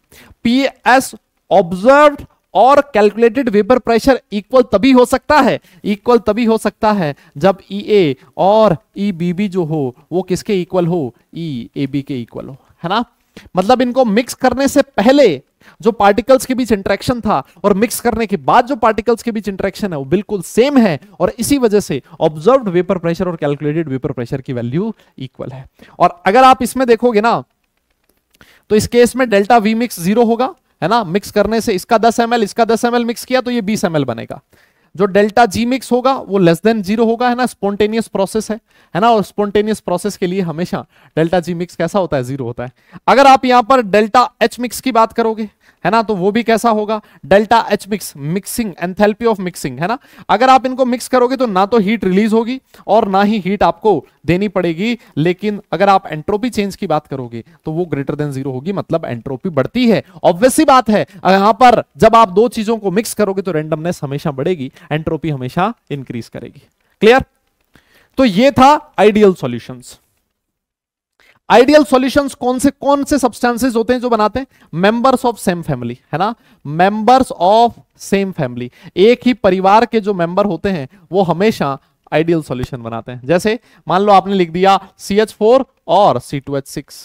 Speaker 1: P S observe और कैलकुलेटेड वेपर प्रेशर इक्वल तभी हो सकता है इक्वल तभी हो सकता है जब ई e ए और ई बी बी जो हो वो किसके इक्वल हो ई ए बी के इक्वल हो है ना मतलब इनको मिक्स करने से पहले जो पार्टिकल्स के बीच इंट्रैक्शन था और मिक्स करने के बाद जो पार्टिकल्स के बीच इंट्रैक्शन है वो बिल्कुल सेम है और इसी वजह से ऑब्जर्व वेपर प्रेशर और कैलकुलेटेड वेपर प्रेशर की वैल्यू इक्वल है और अगर आप इसमें देखोगे ना तो इस केस में डेल्टा वी मिक्स जीरो होगा है ना मिक्स करने से इसका 10 एम इसका 10 एम मिक्स किया तो ये 20 एम बनेगा जो डेल्टा जी मिक्स होगा वो लेस देन जीरो होगा है ना स्पॉन्टेनियस प्रोसेस है है ना और स्पॉन्टेनियस प्रोसेस के लिए हमेशा डेल्टा जी मिक्स कैसा होता है जीरो होता है अगर आप यहां पर डेल्टा एच मिक्स की बात करोगे है ना तो वो भी कैसा होगा delta H mix mixing enthalpy of mixing है ना अगर आप इनको मिक्स करोगे तो ना तो हीट रिलीज होगी और ना ही हीट आपको देनी पड़ेगी लेकिन अगर आप एंट्रोपी चेंज की बात करोगे तो वो ग्रेटर देन जीरो होगी मतलब एंट्रोपी बढ़ती है ऑब्वियसली बात है यहां पर जब आप दो चीजों को मिक्स करोगे तो रेंडमनेस हमेशा बढ़ेगी एंट्रोपी हमेशा इंक्रीज करेगी क्लियर तो ये था आइडियल सॉल्यूशंस आइडियल सॉल्यूशंस कौन से कौन से सब्सटेंसेस होते हैं जो बनाते हैं मेंबर्स ऑफ सेम फैमिली है ना मेंबर्स ऑफ सेम फैमिली एक ही परिवार के जो मेंबर होते हैं वो हमेशा आइडियल सॉल्यूशन बनाते हैं जैसे मान लो आपने लिख दिया सी एच फोर और सी टू एच सिक्स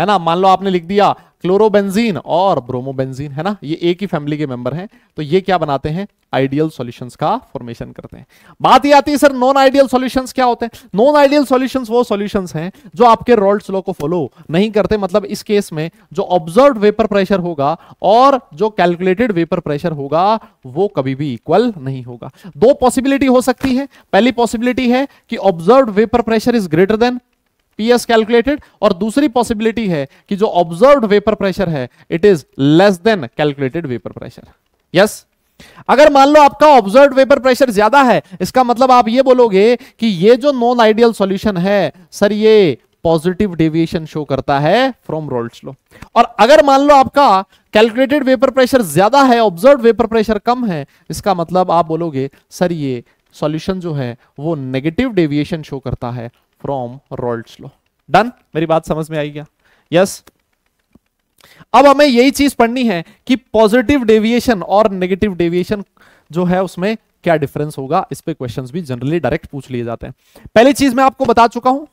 Speaker 1: है ना मान लो आपने लिख दिया क्लोरोबेंजीन और ब्रोमोबेंजीन है ना ये एक ही फैमिली के मेंबर हैं तो ये क्या बनाते हैं आइडियल सॉल्यूशंस का फॉर्मेशन करते हैं बात ये आती है सर नॉन आइडियल सॉल्यूशंस क्या होते हैं नॉन आइडियल सॉल्यूशंस वो सॉल्यूशंस हैं जो आपके रोल्ड लॉ को फॉलो नहीं करते मतलब इस केस में जो ऑब्जर्व वेपर प्रेशर होगा और जो कैलकुलेटेड वेपर प्रेशर होगा वो कभी भी इक्वल नहीं होगा दो पॉसिबिलिटी हो सकती है पहली पॉसिबिलिटी है कि observe vapour pressure is greater than PS calculated और दूसरी पॉसिबिलिटी है कि जो ऑब्जर्व वेपर प्रेशर है it is less than calculated vapour pressure yes अगर मान लो आपका ऑब्जर्व वेपर प्रेशर ज्यादा है इसका मतलब आप ये बोलोगे कि ये जो नॉन आइडियल सॉल्यूशन है सर ये पॉजिटिव डेविएशन शो करता है फ्रॉम रोल्ड लो और अगर मान लो आपका कैलकुलेटेड वेपर प्रेशर ज्यादा है ऑब्जर्व वेपर प्रेशर कम है इसका मतलब आप बोलोगे सर ये सॉल्यूशन जो है वो नेगेटिव डेविएशन शो करता है फ्रॉम रोल्ट लो डन मेरी बात समझ में आई क्या यस yes. अब हमें यही चीज पढ़नी है कि पॉजिटिव डेविएशन और नेगेटिव डेविएशन जो है उसमें क्या डिफरेंस होगा इस पर क्वेश्चन भी जनरली डायरेक्ट पूछ लिए जाते हैं पहली चीज मैं आपको बता चुका हूं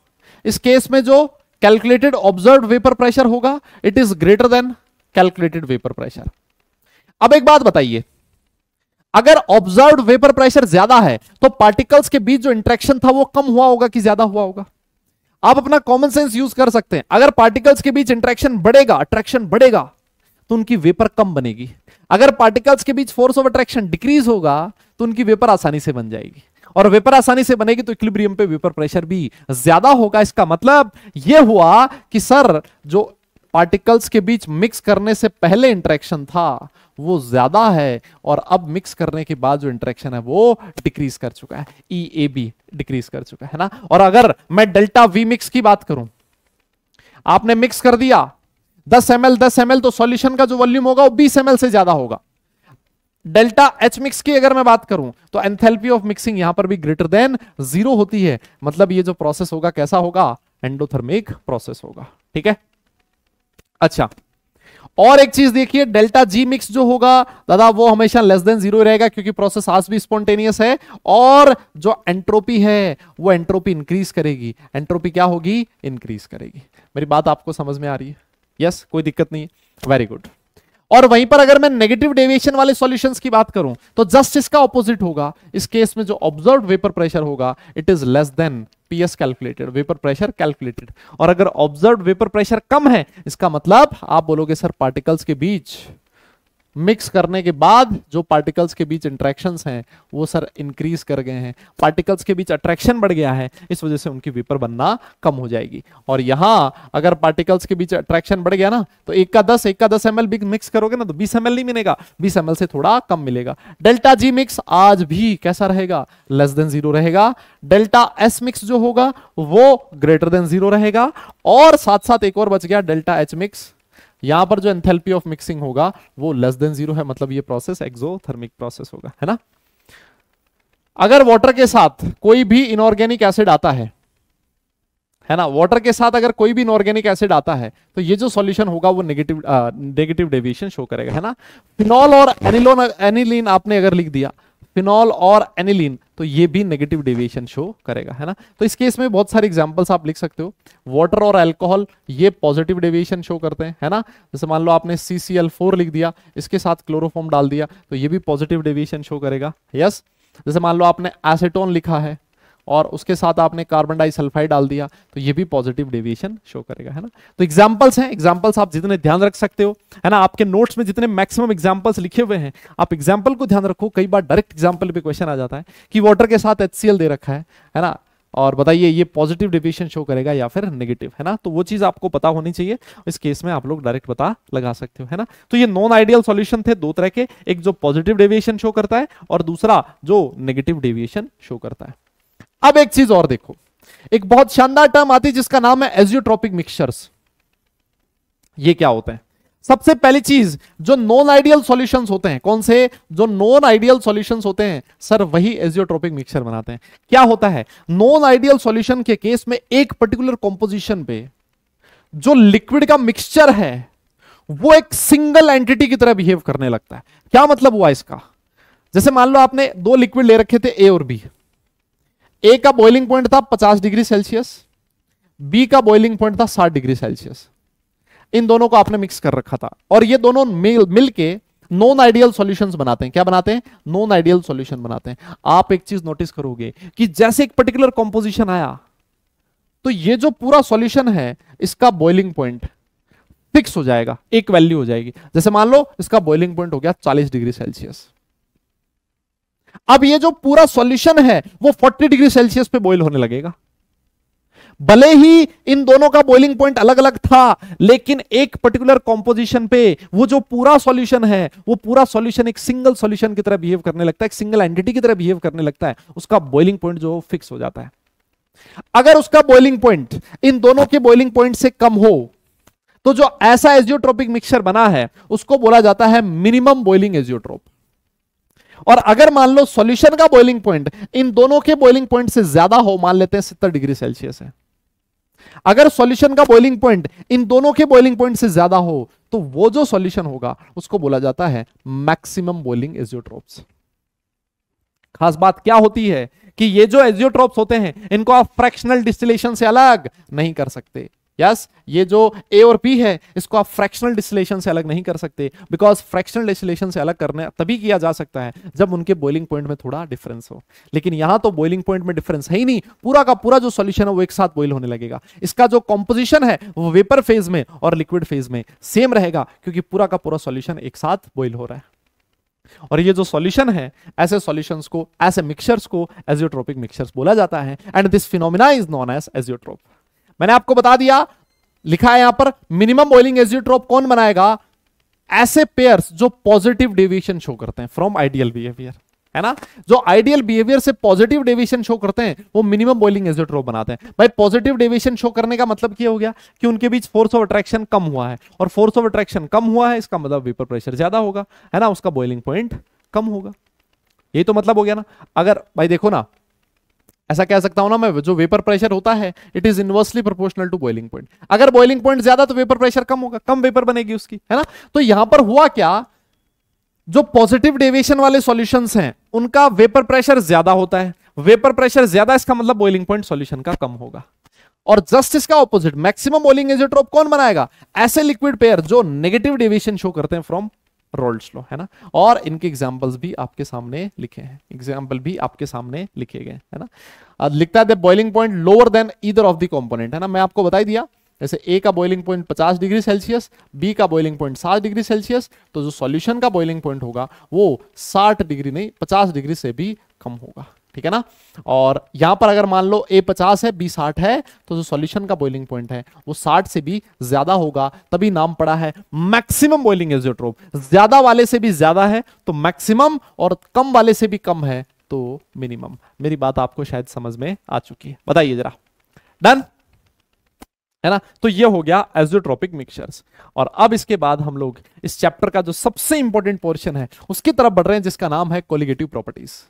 Speaker 1: इस केस में जो कैलकुलेटेड ऑब्जर्व वेपर प्रेशर होगा it is greater than calculated vapour pressure अब एक बात बताइए अगर ऑब्जर्व वेपर प्रेशर ज्यादा है तो पार्टिकल्स के बीच जो इंट्रेक्शन था वो कम हुआ होगा कि ज्यादा हुआ होगा आप अपना कॉमन सेंस यूज कर सकते हैं अगर पार्टिकल्स के बीच इंट्रेक्शन बढ़ेगा अट्रैक्शन बढ़ेगा तो उनकी वेपर कम बनेगी अगर पार्टिकल्स के बीच फोर्स ऑफ अट्रैक्शन डिक्रीज होगा तो उनकी वेपर आसानी से बन जाएगी और वेपर आसानी से बनेगी तो इक्विब्रियम पे वेपर प्रेशर भी ज्यादा होगा इसका मतलब यह हुआ कि सर जो पार्टिकल्स के बीच मिक्स करने से पहले इंट्रैक्शन था वो ज़्यादा है और अब मिक्स करने के बाद जो इंट्रैक्शन है वो डिक्रीज कर चुका है ई ए बी डिक्रीज कर चुका है ना और अगर मैं डेल्टा वी मिक्स की बात करूं आपने मिक्स कर दिया 10 एम एल दस एम एल तो सॉल्यूशन का जो वॉल्यूम होगा वो 20 एम एल से ज्यादा होगा डेल्टा एच मिक्स की अगर मैं बात करूं तो एंथेल्पी ऑफ मिक्सिंग यहां पर भी ग्रेटर देन जीरो होती है मतलब ये जो प्रोसेस होगा कैसा होगा एंडोथर्मिक प्रोसेस होगा ठीक है अच्छा और एक चीज देखिए डेल्टा जी मिक्स जो होगा दादा वो हमेशा लेस देन जीरो रहेगा क्योंकि प्रोसेस आज भी स्पॉन्टेनियस है और जो एंट्रोपी है वो एंट्रोपी इंक्रीज करेगी एंट्रोपी क्या होगी इंक्रीज करेगी मेरी बात आपको समझ में आ रही है यस yes, कोई दिक्कत नहीं है वेरी गुड और वहीं पर अगर मैं नेगेटिव डेविएशन वाले सॉल्यूशंस की बात करूं तो जस्ट इसका ऑपोजिट होगा इस केस में जो ऑब्जर्व वेपर प्रेशर होगा it is less than PS calculated vapour pressure calculated और अगर ऑब्जर्व वेपर प्रेशर कम है इसका मतलब आप बोलोगे सर पार्टिकल्स के बीच मिक्स करने के बाद जो पार्टिकल्स के बीच इंट्रैक्शन हैं वो सर इंक्रीज कर गए हैं पार्टिकल्स के बीच अट्रैक्शन बढ़ गया है इस वजह से उनकी वेपर बनना कम हो जाएगी और यहाँ अगर पार्टिकल्स के बीच अट्रैक्शन बढ़ गया ना तो एक का दस एक का दस एम एल मिक्स करोगे ना तो बीस एम नहीं मिलेगा बीस एम से थोड़ा कम मिलेगा डेल्टा जी मिक्स आज भी कैसा रहेगा लेस देन जीरो रहेगा डेल्टा एस मिक्स जो होगा वो ग्रेटर देन जीरो रहेगा और साथ साथ एक और बच गया डेल्टा एच मिक्स यहां पर जो एंथेल्पी ऑफ मिक्सिंग होगा वो लेस देन जीरो है मतलब ये प्रोसेस एक्सोथर्मिक प्रोसेस होगा है ना अगर वाटर के साथ कोई भी इनऑर्गेनिक एसिड आता है है ना वाटर के साथ अगर कोई भी इनऑर्गेनिक एसिड आता है तो ये जो सॉल्यूशन होगा वो नेगेटिव नेगेटिव डेविएशन शो करेगा है ना फिनॉल और एनिलोन एनिलीन आपने अगर लिख दिया फिनॉल और एनिलीन तो ये भी नेगेटिव डेविएशन शो करेगा है ना तो इस केस में बहुत सारे एग्जांपल्स आप लिख सकते हो वाटर और अल्कोहल ये पॉजिटिव डेविएशन शो करते हैं है ना जैसे मान लो आपने सी सी एल फोर लिख दिया इसके साथ क्लोरोफॉर्म डाल दिया तो ये भी पॉजिटिव डेविएशन शो करेगा यस जैसे मान लो आपने एसेटोन लिखा है और उसके साथ आपने कार्बन डाइसल्फाइड डाल दिया तो ये भी पॉजिटिव डेविएशन शो करेगा है ना तो एग्जाम्पल्स हैं एग्जाम्पल्स आप जितने ध्यान रख सकते हो है ना आपके नोट्स में जितने मैक्सिमम एग्जाम्पल्स लिखे हुए हैं आप एग्जाम्पल को ध्यान रखो कई बार डायरेक्ट एग्जाम्पल पे क्वेश्चन आ जाता है कि वाटर के साथ एच दे रखा है है ना और बताइए ये पॉजिटिव डेविएशन शो करेगा या फिर नेगेटिव है ना तो वो चीज आपको पता होनी चाहिए इस केस में आप लोग डायरेक्ट पता लगा सकते हो है ना तो ये नॉन आइडियल सॉल्यूशन थे दो तरह के एक जो पॉजिटिव डेविएशन शो करता है और दूसरा जो नेगेटिव डेविएशन शो करता है अब एक चीज और देखो एक बहुत शानदार टर्म आती है जिसका नाम है एजियोट्रॉपिक मिक्सचर्स ये क्या होते हैं सबसे पहली चीज जो नॉन आइडियल सोल्यूशन होते हैं कौन से जो नॉन आइडियल सॉल्यूशंस होते हैं सर वही एजियोट्रोपिक मिक्सचर बनाते हैं क्या होता है नॉन आइडियल सॉल्यूशन के केस में एक पर्टिकुलर कॉम्पोजिशन पे जो लिक्विड का मिक्सचर है वो एक सिंगल एंटिटी की तरह बिहेव करने लगता है क्या मतलब हुआ इसका जैसे मान लो आपने दो लिक्विड ले रखे थे ए और बी ए का बॉइलिंग पॉइंट था 50 डिग्री सेल्सियस बी का बॉइलिंग पॉइंट था 60 डिग्री सेल्सियस इन दोनों को आपने मिक्स कर रखा था और ये दोनों मिल मिलके नॉन आइडियल सॉल्यूशंस बनाते हैं क्या बनाते हैं नॉन आइडियल सॉल्यूशन बनाते हैं आप एक चीज नोटिस करोगे कि जैसे एक पर्टिकुलर कॉम्पोजिशन आया तो ये जो पूरा सॉल्यूशन है इसका बॉइलिंग पॉइंट फिक्स हो जाएगा एक वैल्यू हो जाएगी जैसे मान लो इसका बॉइलिंग पॉइंट हो गया 40 डिग्री सेल्सियस अब ये जो पूरा सॉल्यूशन है वो 40 डिग्री सेल्सियस पे बॉईल होने लगेगा भले ही इन दोनों का बॉइलिंग पॉइंट अलग अलग था लेकिन एक पर्टिकुलर कॉम्पोजिशन पे वो जो पूरा सॉल्यूशन है वो पूरा सॉल्यूशन एक सिंगल सॉल्यूशन की तरह बिहेव करने लगता है एक सिंगल एंटिटी की तरह बिहेव करने लगता है उसका बॉइलिंग पॉइंट जो फिक्स हो जाता है अगर उसका बॉइलिंग पॉइंट इन दोनों के बॉइलिंग पॉइंट से कम हो तो जो ऐसा एजियोट्रोपिक मिक्सचर बना है उसको बोला जाता है मिनिमम बॉइलिंग एजियोट्रोप और अगर मान लो सॉल्यूशन का बॉइलिंग पॉइंट इन दोनों के बॉइलिंग पॉइंट से ज्यादा हो मान लेते हैं सत्तर डिग्री सेल्सियस है अगर सॉल्यूशन का बॉइलिंग पॉइंट इन दोनों के बॉइलिंग पॉइंट से ज्यादा हो तो वो जो सॉल्यूशन होगा उसको बोला जाता है मैक्सिमम बॉइलिंग एजियोट्रोप्स खास बात क्या होती है कि ये जो एजियोट्रोप्स होते हैं इनको आप फ्रैक्शनल डिस्टिलेशन से अलग नहीं कर सकते यस ये जो ए और पी है इसको आप फ्रैक्शनल डिस्लेशन से अलग नहीं कर सकते बिकॉज फ्रैक्शनल डिस्लेशन से अलग करने तभी किया जा सकता है जब उनके बॉइलिंग पॉइंट में थोड़ा डिफरेंस हो लेकिन यहां तो बॉइलिंग पॉइंट में डिफरेंस है ही नहीं पूरा का पूरा जो सोल्यूशन है वो एक साथ बॉइल होने लगेगा इसका जो कॉम्पोजिशन है वो वेपर फेज में और लिक्विड फेज में सेम रहेगा क्योंकि पूरा का पूरा सोल्यूशन एक साथ बॉइल हो रहा है और ये जो सॉल्यूशन है ऐसे सॉल्यूशंस को ऐसे मिक्सचर्स को एजियोट्रोपिक मिक्सचर्स बोला जाता है and this phenomena is known as azeotrope मैंने आपको बता दिया लिखा है यहां पर मिनिमम बॉइलिंग एजियोट्रोप कौन बनाएगा ऐसे पेयर जो पॉजिटिव डिविशन शो करते हैं फ्रॉम आइडियल बिहेवियर है ना जो आइडियल बिहेवियर से पॉजिटिव डेविएशन शो करते हैं वो मिनिमम बॉइलिंग एजोट्रोप बनाते हैं भाई पॉजिटिव डेविएशन शो करने का मतलब क्या हो गया कि उनके बीच फोर्स ऑफ अट्रैक्शन कम हुआ है और फोर्स ऑफ अट्रैक्शन कम हुआ है इसका मतलब वेपर प्रेशर ज्यादा होगा है ना उसका बॉइलिंग पॉइंट कम होगा ये तो मतलब हो गया ना अगर भाई देखो ना ऐसा कह सकता हूं ना मैं जो वेपर प्रेशर होता है it is inversely proportional to boiling point अगर बॉइलिंग पॉइंट ज्यादा तो वेपर प्रेशर कम होगा कम वेपर बनेगी उसकी है ना तो यहां पर हुआ क्या जो पॉजिटिव डेविएशन वाले सॉल्यूशंस हैं उनका वेपर प्रेशर ज्यादा होता है वेपर प्रेशर ज्यादा इसका मतलब बॉइलिंग पॉइंट सॉल्यूशन का कम होगा और जस्ट इसका ऑपोजिट मैक्सिमम बॉइलिंग एजोट्रोप कौन बनाएगा ऐसे लिक्विड पेयर जो नेगेटिव डेविएशन शो करते हैं फ्रॉम रोल्स लो है ना और इनके एग्जाम्पल्स भी आपके सामने लिखे हैं एग्जाम्पल भी आपके सामने लिखे गए है ना लिखता है बॉइलिंग पॉइंट लोअर देन इधर ऑफ द कॉम्पोनेंट है ना मैं आपको बताई दिया जैसे ए का boiling point 50 degree Celsius B का बॉइलिंग पॉइंट 60 डिग्री सेल्सियस तो जो सॉल्यूशन का बॉइलिंग पॉइंट होगा वो 60 डिग्री नहीं 50 डिग्री से भी कम होगा ठीक है ना और यहां पर अगर मान लो ए पचास है बी साठ है तो जो सॉल्यूशन का बॉइलिंग पॉइंट है वो साठ से भी ज्यादा होगा तभी नाम पड़ा है मैक्सिमम बॉइलिंग एजियोट्रोप ज्यादा वाले से भी ज्यादा है तो मैक्सिमम और कम वाले से भी कम है तो मिनिमम मेरी बात आपको शायद समझ में आ चुकी है बताइए जरा डन है ना तो ये हो गया एजोट्रोपिक मिक्सचर्स और अब इसके बाद हम लोग इस चैप्टर का जो सबसे इंपॉर्टेंट पोर्शन है उसकी तरफ बढ़ रहे हैं जिसका नाम है कोलिगेटिव प्रॉपर्टीज़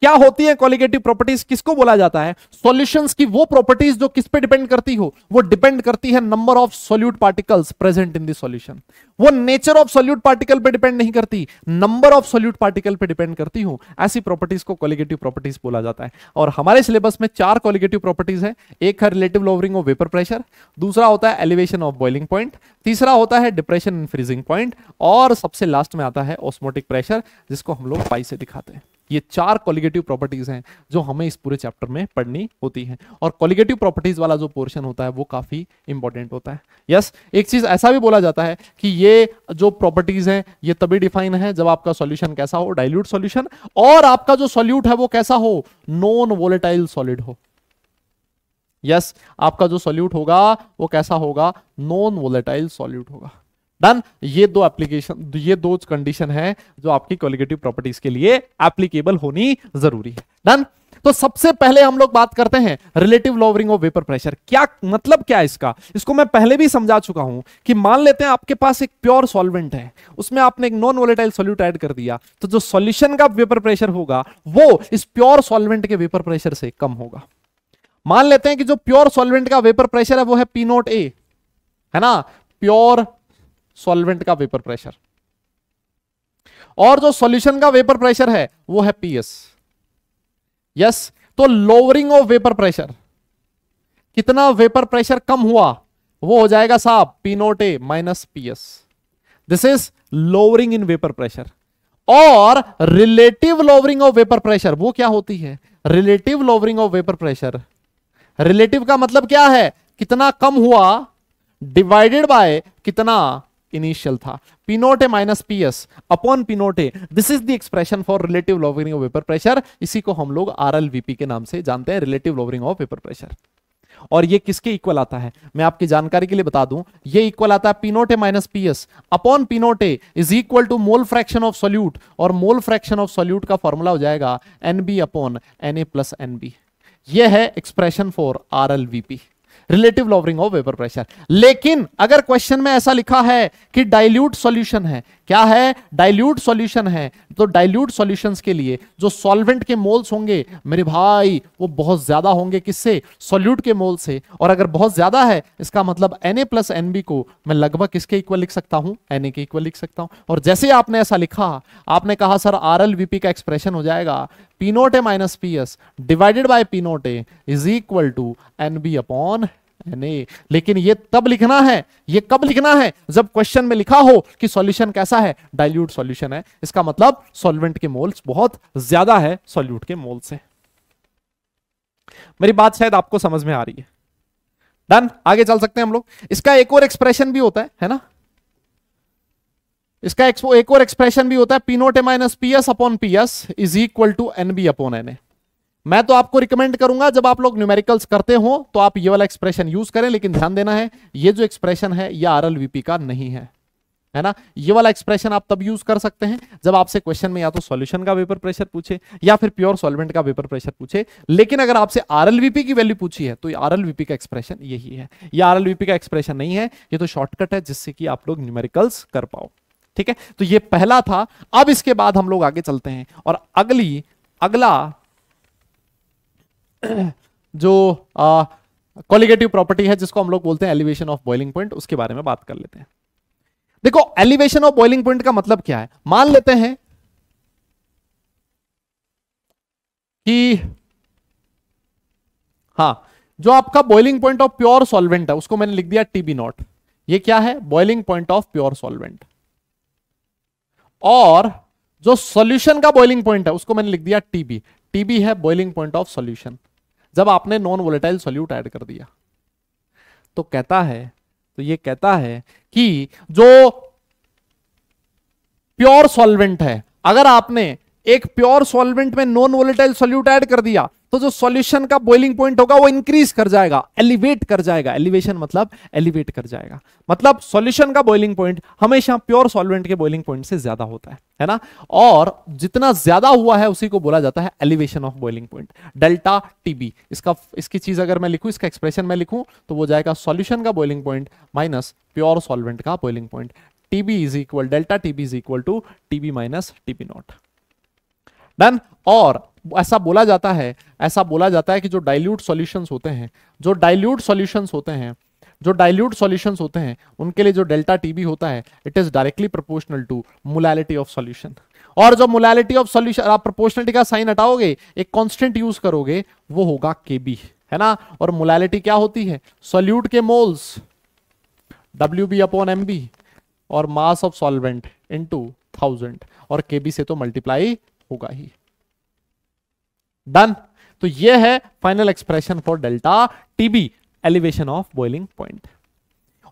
Speaker 1: क्या होती है कॉलिगेटिव प्रॉपर्टीज किसको बोला जाता है सॉल्यूशंस की वो प्रॉपर्टीज जो किस पे डिपेंड करती हो वो डिपेंड करती है number of solute particles present in solution वो नेचर ऑफ सॉल्यूट पार्टिकल पे डिपेंड नहीं करती नंबर ऑफ सॉल्यूट पार्टिकल पे डिपेंड करती हो ऐसी प्रॉपर्टीज को कॉलिगेटिव प्रॉपर्टीज बोला जाता है और हमारे सिलेबस में चार कॉलिगेटिव प्रॉपर्टीज है एक है relative lowering of vapour pressure दूसरा होता है एलिवेशन ऑफ बॉइलिंग पॉइंट तीसरा होता है डिप्रेशन इन फ्रीजिंग पॉइंट और सबसे लास्ट में आता है ऑस्मोटिक प्रेशर जिसको हम लोग पाई से दिखाते हैं ये चार कॉलिगेटिव प्रॉपर्टीज हैं जो हमें इस पूरे चैप्टर में पढ़नी होती हैं और कॉलिगेटिव प्रॉपर्टीज वाला जो पोर्शन होता है वो काफी इंपॉर्टेंट होता है यस yes, एक चीज ऐसा भी बोला जाता है कि ये जो प्रॉपर्टीज हैं ये तभी डिफाइन है जब आपका सोल्यूशन कैसा हो डायल्यूट सोल्यूशन और आपका जो सोल्यूट है वो कैसा हो नॉन वोलेटाइल सॉलिड हो यस yes, आपका जो सोल्यूट होगा वो कैसा होगा नॉन वोलेटाइल सॉल्यूट होगा डन ये दो एप्लीकेशन ये दो कंडीशन है जो आपकी क्वालिगेटिव प्रॉपर्टीज के लिए एप्लीकेबल होनी जरूरी है डन तो सबसे पहले हम लोग बात करते हैं relative lowering of vapour pressure क्या मतलब क्या है इसका इसको मैं पहले भी समझा चुका हूं कि मान लेते हैं आपके पास एक प्योर सॉल्वेंट है उसमें आपने एक नॉन वोलेटाइल सोल्यूट ऐड कर दिया तो जो सॉल्यूशन का वेपर प्रेशर होगा वो इस प्योर सॉल्वेंट के वेपर प्रेशर से कम होगा मान लेते हैं कि जो प्योर सॉल्वेंट का वेपर प्रेशर है वो है पी नोट ए है ना प्योर सॉल्वेंट का वेपर प्रेशर और जो सॉल्यूशन का वेपर प्रेशर है वो है पीएस यस तो लोअरिंग ऑफ वेपर प्रेशर कितना वेपर प्रेशर कम हुआ वो हो जाएगा साहब P note A minus P S this is lowering in vapour pressure और relative lowering of vapour pressure वो क्या होती है relative lowering of vapour pressure relative का मतलब क्या है कितना कम हुआ डिवाइडेड बाय कितना इनिशियल था P naught minus P S upon P naught this is the expression for relative lowering of vapour pressure इसी को हम लोग आर के नाम से जानते हैं relative lowering of vapour pressure और ये किसके इक्वल आता है मैं आपकी जानकारी के लिए बता दूं ये इक्वल आता है P naught minus P S upon P naught is equal to mole fraction of solute और मोल फ्रैक्शन ऑफ सोल्यूट का फॉर्मूला हो जाएगा NB upon N A plus NB यह है expression for R L V P relative lowering of vapour pressure लेकिन अगर क्वेश्चन में ऐसा लिखा है कि डाइल्यूट सॉल्यूशन है क्या है डाइल्यूट सॉल्यूशन है तो डाइल्यूट सॉल्यूशंस के लिए जो सॉल्वेंट के मोल्स होंगे मेरे भाई वो बहुत ज्यादा होंगे किससे सॉल्यूट के मोल से और अगर बहुत ज्यादा है इसका मतलब N A plus N B को मैं लगभग किसके इक्वल लिख सकता हूं एन ए के इक्वल लिख सकता हूं और जैसे आपने ऐसा लिखा आपने कहा सर आर एल का एक्सप्रेशन हो जाएगा P note A minus P S divided by P note A is equal to N B upon N A लेकिन ये तब लिखना है ये कब लिखना है जब क्वेश्चन में लिखा हो कि सॉल्यूशन कैसा है डाइल्यूट सॉल्यूशन है इसका मतलब सॉल्वेंट के मोल्स बहुत ज्यादा है सॉल्यूट के मोल से मेरी बात शायद आपको समझ में आ रही है डन आगे चल सकते हैं हम लोग इसका एक और एक्सप्रेशन भी होता है है ना इसका एक और एक्सप्रेशन भी होता है P naught A minus P S upon P S is equal to N B upon N A मैं तो आपको रिकमेंड करूंगा जब आप लोग न्यूमेरिकल्स करते हो तो आप ये वाला एक्सप्रेशन यूज करें लेकिन ध्यान देना है ये जो एक्सप्रेशन है ये आर का नहीं है है ना ये वाला एक्सप्रेशन आप तब यूज कर सकते हैं जब आपसे क्वेश्चन में या तो सॉल्यूशन का वेपर प्रेशर पूछे या फिर प्योर सॉल्वेंट का वेपर प्रेशर पूछे लेकिन अगर आपसे आरएलवीपी की वैल्यू पूछी है तो आरएलवीपी का एक्सप्रेशन यही है ये आरएलवीपी का एक्सप्रेशन नहीं है ये तो शॉर्टकट है जिससे कि आप लोग न्यूमेरिकल्स कर पाओ ठीक है तो ये पहला था अब इसके बाद हम लोग आगे चलते हैं और अगली अगला [clears throat] जो कॉलिगेटिव प्रॉपर्टी है जिसको हम लोग बोलते हैं एलिवेशन ऑफ बॉइलिंग पॉइंट उसके बारे में बात कर लेते हैं देखो एलिवेशन ऑफ बॉइलिंग पॉइंट का मतलब क्या है मान लेते हैं कि हाँ जो आपका boiling point of pure solvent है उसको मैंने लिख दिया टीबी नॉट ये क्या है boiling point of pure solvent और जो सॉल्यूशन का बॉइलिंग पॉइंट है उसको मैंने लिख दिया टीबी टीबी है बॉइलिंग पॉइंट ऑफ सॉल्यूशन जब आपने नॉन वोलेटाइल सॉल्यूट ऐड कर दिया तो कहता है तो ये कहता है कि जो प्योर सॉल्वेंट है अगर आपने एक प्योर सॉल्वेंट में नॉन वोलेटाइल सॉल्यूट ऐड कर दिया तो जो सॉल्यूशन का बॉइलिंग पॉइंट होगा वो इंक्रीज कर जाएगा एलिवेट कर जाएगा एलिवेशन मतलब एलिवेट कर जाएगा मतलब सॉल्यूशन का बॉइलिंग पॉइंट हमेशा प्योर सॉल्वेंट के बॉइलिंग पॉइंट से ज्यादा होता है है ना और जितना ज्यादा हुआ है उसी को बोला जाता है elevation of boiling point delta TB इसका इसकी चीज अगर मैं लिखूं इसका एक्सप्रेशन में लिखूं तो वो जाएगा सोल्यूशन का boiling point minus pure solvent का boiling point TB is equal delta TB is equal to TB minus TB naught done और ऐसा बोला जाता है ऐसा बोला जाता है कि जो डाइल्यूट सॉल्यूशंस होते हैं जो डाइल्यूट सॉल्यूशंस होते हैं जो डाइल्यूट सॉल्यूशंस होते हैं उनके लिए जो डेल्टा टीबी होता है it is directly proportional to molality of solution और जो मोलैलिटी ऑफ सॉल्यूशन आप प्रोपोर्शनलिटी का साइन हटाओगे एक कॉन्स्टेंट यूज करोगे वो होगा केबी है ना और मोलैलिटी क्या होती है सोल्यूट के moles W B upon M B और mass of solvent two thousand और के बी से तो मल्टीप्लाई होगा ही डन तो ये है final expression for delta TB elevation of boiling point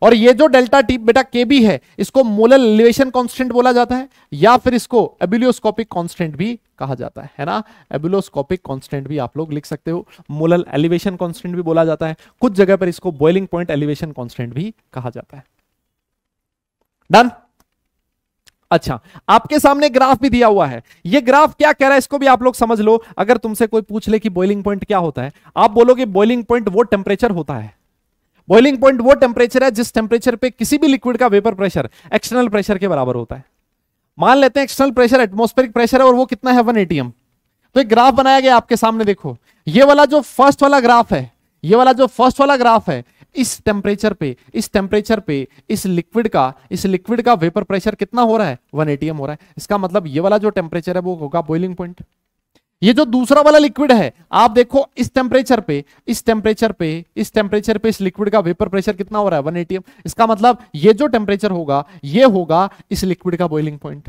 Speaker 1: और ये जो डेल्टा टी बेटा के बी है इसको मोलर एलिवेशन कांस्टेंट बोला जाता है या फिर इसको एबिलियोस्कोपिक कांस्टेंट भी कहा जाता है है ना एबुलोस्कोपिक कांस्टेंट भी आप लोग लिख सकते हो मोलर एलिवेशन कांस्टेंट भी बोला जाता है कुछ जगह पर इसको बॉइलिंग पॉइंट एलिवेशन कांस्टेंट भी कहा जाता है डन अच्छा आपके सामने ग्राफ भी दिया हुआ है ये ग्राफ क्या कह रहा है इसको भी आप लोग समझ लो अगर तुमसे कोई पूछ ले कि बॉइलिंग पॉइंट क्या होता है आप बोलोगे बॉइलिंग पॉइंट वो टेम्परेचर होता है बॉइलिंग पॉइंट वो टेम्परेचर है जिस टेम्परेचर पे किसी भी लिक्विड का वेपर प्रेशर एक्सटर्नल प्रेशर के बराबर होता है मान लेते हैं एक्सटर्नल प्रेशर एटमोस्फेरिक प्रेशर है और वो कितना है वन एटीएम तो एक ग्राफ बनाया गया आपके सामने देखो ये वाला जो फर्स्ट वाला ग्राफ है ये वाला जो फर्स्ट वाला ग्राफ है इस टेम्परेचर पे इस टेम्परेचर पे इस लिक्विड का इस लिक्विड का वेपर प्रेशर कितना हो रहा है वन एटीएम हो रहा है इसका मतलब ये वाला जो टेम्परेचर है वो होगा बॉइलिंग पॉइंट ये जो दूसरा वाला लिक्विड है आप देखो इस टेम्परेचर पे इस टेम्परेचर पे इस टेम्परेचर पे इस लिक्विड का वेपर प्रेशर कितना हो रहा है वन एटीएम इसका मतलब ये जो टेम्परेचर होगा ये होगा इस लिक्विड का बॉइलिंग पॉइंट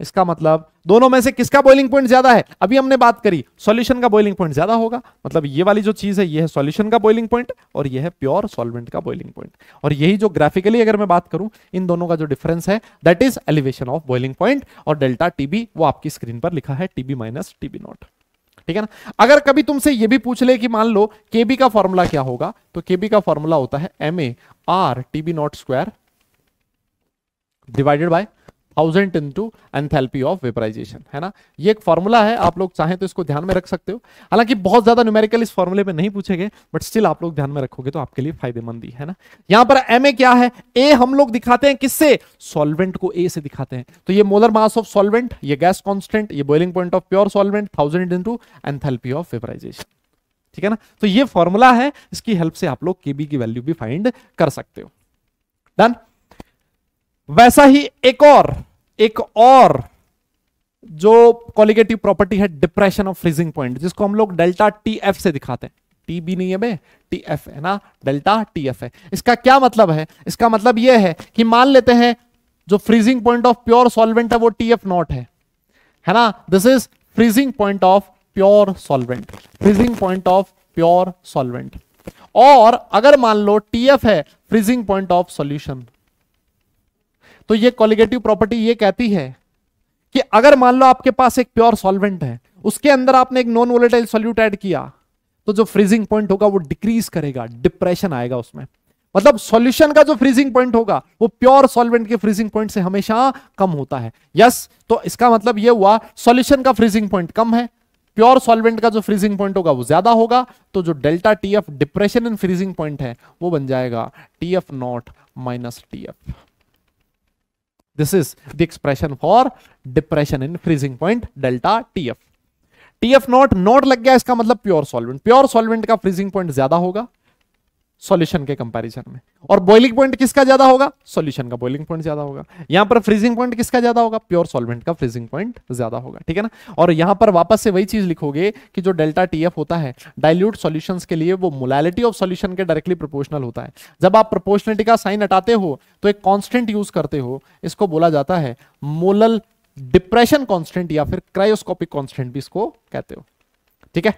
Speaker 1: इसका मतलब दोनों में से किसका बॉइलिंग पॉइंट ज्यादा है अभी हमने बात करी सॉल्यूशन का बॉइलिंग पॉइंट ज्यादा होगा मतलब ये वाली जो चीज है ये है सॉल्यूशन का बॉइलिंग पॉइंट और ये है प्योर सॉल्वेंट का बॉइलिंग पॉइंट और यही जो ग्राफिकली अगर मैं बात करूं इन दोनों का जो डिफरेंस है that is elevation of boiling point और डेल्टा टीबी वो आपकी स्क्रीन पर लिखा है टीबी माइनस टीबी नॉट ठीक है ना अगर कभी तुमसे ये भी पूछ ले कि मान लो केबी का फॉर्मूला क्या होगा तो केबी का फॉर्मूला होता है M A R TB naught square divided by thousand into enthalpy of vaporisation है ना ये एक फॉर्मूला है आप लोग चाहें तो इसको ध्यान में रख सकते हो हालांकि बहुत ज्यादा न्यूमेरिकल इस फॉर्मूले में नहीं पूछे गए बट स्टिल आप लोग ध्यान में रखोगे तो आपके लिए फायदेमंद है ना यहाँ पर एम क्या है ए हम लोग दिखाते हैं किससे सॉल्वेंट को ए से दिखाते हैं तो ये मोलर मास ऑफ सॉल्वेंट ये गैस कॉन्स्टेंट ये boiling point of pure solvent thousand into enthalpy of vaporisation ठीक है ना तो ये फॉर्मूला है इसकी हेल्प से आप लोग केबी की वैल्यू भी फाइंड कर सकते हो डन वैसा ही एक और एक और जो कॉलिगेटिव प्रॉपर्टी है डिप्रेशन ऑफ फ्रीजिंग पॉइंट जिसको हम लोग डेल्टा टी एफ से दिखाते हैं टी बी नहीं है बे टी एफ है ना डेल्टा टी एफ है इसका क्या मतलब है इसका मतलब यह है कि मान लेते हैं जो freezing point of pure solvent है वो टी एफ नॉट है है ना this is freezing point of pure solvent freezing point of pure solvent और अगर मान लो टी एफ है फ्रीजिंग पॉइंट ऑफ सॉल्यूशन तो ये कॉलिगेटिव प्रॉपर्टी ये कहती है कि अगर मान लो आपके पास एक प्योर सॉल्वेंट है उसके अंदर आपने एक नॉन वोलेटाइल सोल्यूट ऐड किया तो जो फ्रीजिंग पॉइंट होगा वो डिक्रीज करेगा डिप्रेशन आएगा उसमें मतलब सॉल्यूशन का जो फ्रीजिंग पॉइंट होगा वो प्योर सॉल्वेंट के फ्रीजिंग पॉइंट से हमेशा कम होता है यस yes, तो इसका मतलब ये हुआ सॉल्यूशन का फ्रीजिंग पॉइंट कम है प्योर सॉल्वेंट का जो फ्रीजिंग पॉइंट होगा वो ज्यादा होगा तो जो delta T F depression in freezing point है वो बन जाएगा TF naught minus TF This is the expression for depression in freezing point delta TF. TF naught naught लग गया इसका मतलब प्योर सॉल्वेंट प्योर सॉल्वेंट का फ्रीजिंग पॉइंट ज्यादा होगा सॉल्यूशन के कंपैरिजन में और बॉइलिंग पॉइंट किसका ज्यादा होगा सॉल्यूशन का बॉइलिंग पॉइंट ज्यादा होगा यहां पर फ्रीजिंग पॉइंट किसका ज्यादा होगा प्योर सॉल्वेंट का फ्रीजिंग पॉइंट ज्यादा होगा ठीक है ना और यहां पर वापस से वही चीज लिखोगे कि जो डेल्टा टीएफ होता है डाइल्यूट सॉल्यूशंस के लिए वो मोलैलिटी ऑफ सॉल्यूशन के डायरेक्टली प्रोपोर्शनल होता है जब आप प्रोपोर्शनलिटी का साइन हटाते हो तो एक कॉन्स्टेंट यूज करते हो इसको बोला जाता है मोलल डिप्रेशन कॉन्स्टेंट या फिर क्रायोस्कोपिक कॉन्स्टेंट भी इसको कहते हो ठीक है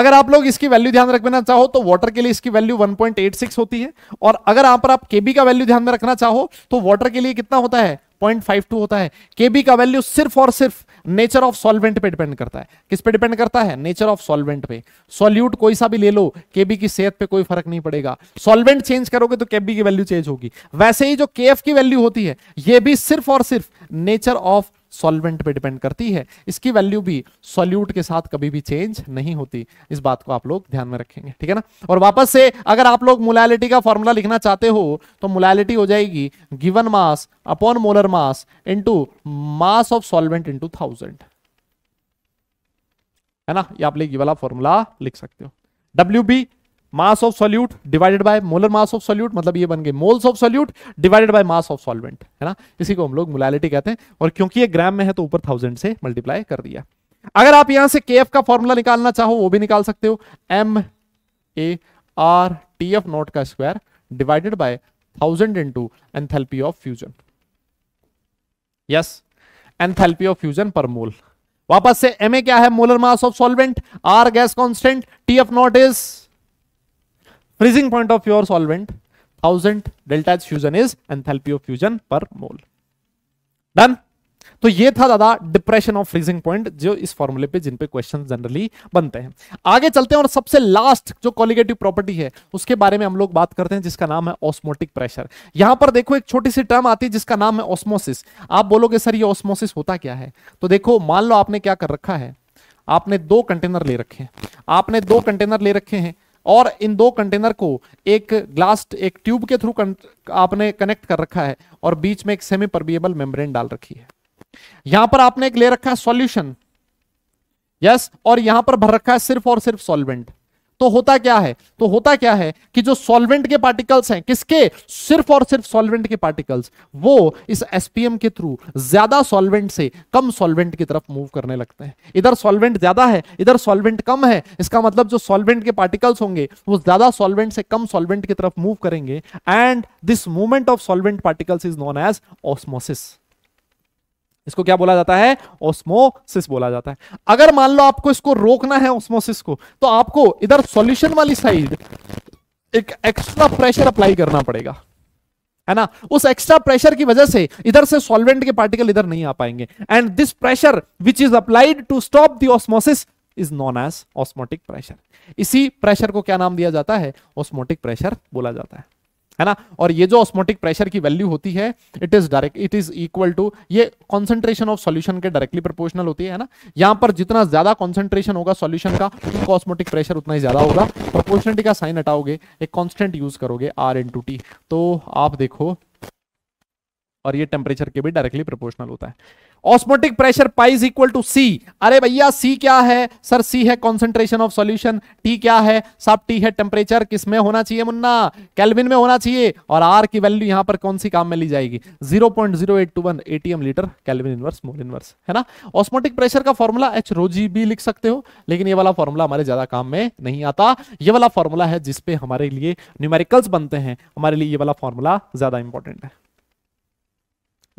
Speaker 1: अगर आप लोग इसकी वैल्यू ध्यान रखना चाहो तो वाटर के लिए इसकी वैल्यू 1.86 होती है और अगर आप पर आप केबी का वैल्यू ध्यान में रखना चाहो तो वाटर के लिए कितना होता है 0.52 होता है केबी का वैल्यू सिर्फ और सिर्फ नेचर ऑफ सॉल्वेंट पे डिपेंड करता है किस पे डिपेंड करता है नेचर ऑफ सॉल्वेंट पे सॉल्यूट कोई सा भी ले लो केबी की सेहत पे कोई फर्क नहीं पड़ेगा सॉल्वेंट चेंज करोगे तो केबी की वैल्यू चेंज होगी वैसे ही जो के की वैल्यू होती है यह भी सिर्फ और सिर्फ नेचर ऑफ सॉल्वेंट पे डिपेंड करती है इसकी वैल्यू भी सॉल्यूट के साथ कभी भी चेंज नहीं होती इस बात को आप लोग ध्यान में रखेंगे ठीक है ना और वापस से अगर आप लोग मोलैलिटी का फॉर्मूला लिखना चाहते हो तो मोलैलिटी हो जाएगी given mass upon molar mass into mass of solvent into thousand है ना ये आप लोग ये वाला फॉर्मूला लिख सकते हो W B mass of solute divided by molar mass of solute मतलब ये बन गए moles of solute divided by mass of solvent है ना इसी को हम लोग मोलैलिटी कहते हैं और क्योंकि ये ग्राम में है तो ऊपर थाउजेंड से मल्टीप्लाई कर दिया अगर आप यहां से के का फॉर्मूला निकालना चाहो वो भी निकाल सकते हो M A R T F naught का square divided by thousand into enthalpy of fusion yes enthalpy of fusion per mole वापस से एम ए क्या है molar mass of solvent R gas constant T F naught is freezing point of your solvent 1000 delta H fusion is enthalpy of fusion per mole done तो ये था दादा डिप्रेशन ऑफ फ्रीजिंग पॉइंट जो इस फॉर्मूले पे जिन पे क्वेश्चन जनरली बनते हैं आगे चलते हैं और सबसे लास्ट जो कॉलिगेटिव प्रॉपर्टी है उसके बारे में हम लोग बात करते हैं जिसका नाम है ऑस्मोटिक प्रेशर यहां पर देखो एक छोटी सी टर्म आती है जिसका नाम है ऑस्मोसिस आप बोलोगे सर ये ऑस्मोसिस होता क्या है तो देखो मान लो आपने क्या कर रखा है आपने दो कंटेनर ले रखे हैं आपने दो कंटेनर ले रखे हैं और इन दो कंटेनर को एक ग्लास एक ट्यूब के थ्रू आपने कनेक्ट कर रखा है और बीच में एक सेमी परबिएबल मेम्ब्रेन डाल रखी है यहां पर आपने एक ले रखा है सॉल्यूशन यस और यहां पर भर रखा है सिर्फ और सिर्फ सॉल्वेंट तो होता क्या है तो होता क्या है कि जो सॉल्वेंट के पार्टिकल्स हैं किसके सिर्फ और सिर्फ सॉल्वेंट के पार्टिकल्स वो इस एसपीएम के थ्रू ज्यादा सॉल्वेंट से कम सॉल्वेंट की तरफ मूव करने लगते हैं इधर सॉल्वेंट ज्यादा है इधर सॉल्वेंट कम है इसका मतलब जो सॉल्वेंट के पार्टिकल्स होंगे वो ज्यादा सॉल्वेंट से कम सॉल्वेंट की तरफ मूव करेंगे and this movement of solvent particles is known as osmosis इसको क्या बोला जाता है ऑस्मोसिस बोला जाता है अगर मान लो आपको इसको रोकना है ऑस्मोसिस को तो आपको इधर सॉल्यूशन वाली साइड एक एक्स्ट्रा प्रेशर अप्लाई करना पड़ेगा है ना उस एक्स्ट्रा प्रेशर की वजह से इधर से सॉल्वेंट के पार्टिकल इधर नहीं आ पाएंगे and this pressure which is applied to stop the osmosis is known as osmotic pressure इसी प्रेशर को क्या नाम दिया जाता है ऑस्मोटिक प्रेशर बोला जाता है है ना और ये जो ऑस्मोटिक प्रेशर की वैल्यू होती है it is direct it is equal to ये कॉन्सेंट्रेशन ऑफ सॉल्यूशन के डायरेक्टली प्रोपोर्शनल होती है ना यहां पर जितना ज्यादा कॉन्सेंट्रेशन होगा सॉल्यूशन का उनका ऑस्मोटिक प्रेशर उतना ही ज्यादा होगा प्रोपोर्शनिटी का साइन हटाओगे एक कॉन्स्टेंट यूज करोगे आर इन टी तो आप देखो और ये टेम्परेचर के भी डायरेक्टली प्रोपोर्शनल होता है osmotic pressure pi is equal to C अरे भैया सी क्या है सर सी है कॉन्सेंट्रेशन ऑफ सोल्यूशन टी क्या है साहब टी है टेम्परेचर किसमें होना चाहिए मुन्ना कैलविन में होना चाहिए और आर की वैल्यू यहां पर कौन सी काम में ली जाएगी zero point zero eight two one ATM litre kelvin inverse mole inverse है ना ऑस्मोटिक प्रेशर का फॉर्मूला एच रोजी भी लिख सकते हो लेकिन ये वाला फॉर्मूला हमारे ज्यादा काम में नहीं आता ये वाला फॉर्मूला है जिसपे हमारे लिए न्यूमेरिकल्स बनते हैं हमारे लिए ये वाला फॉर्मूला ज्यादा इंपॉर्टेंट है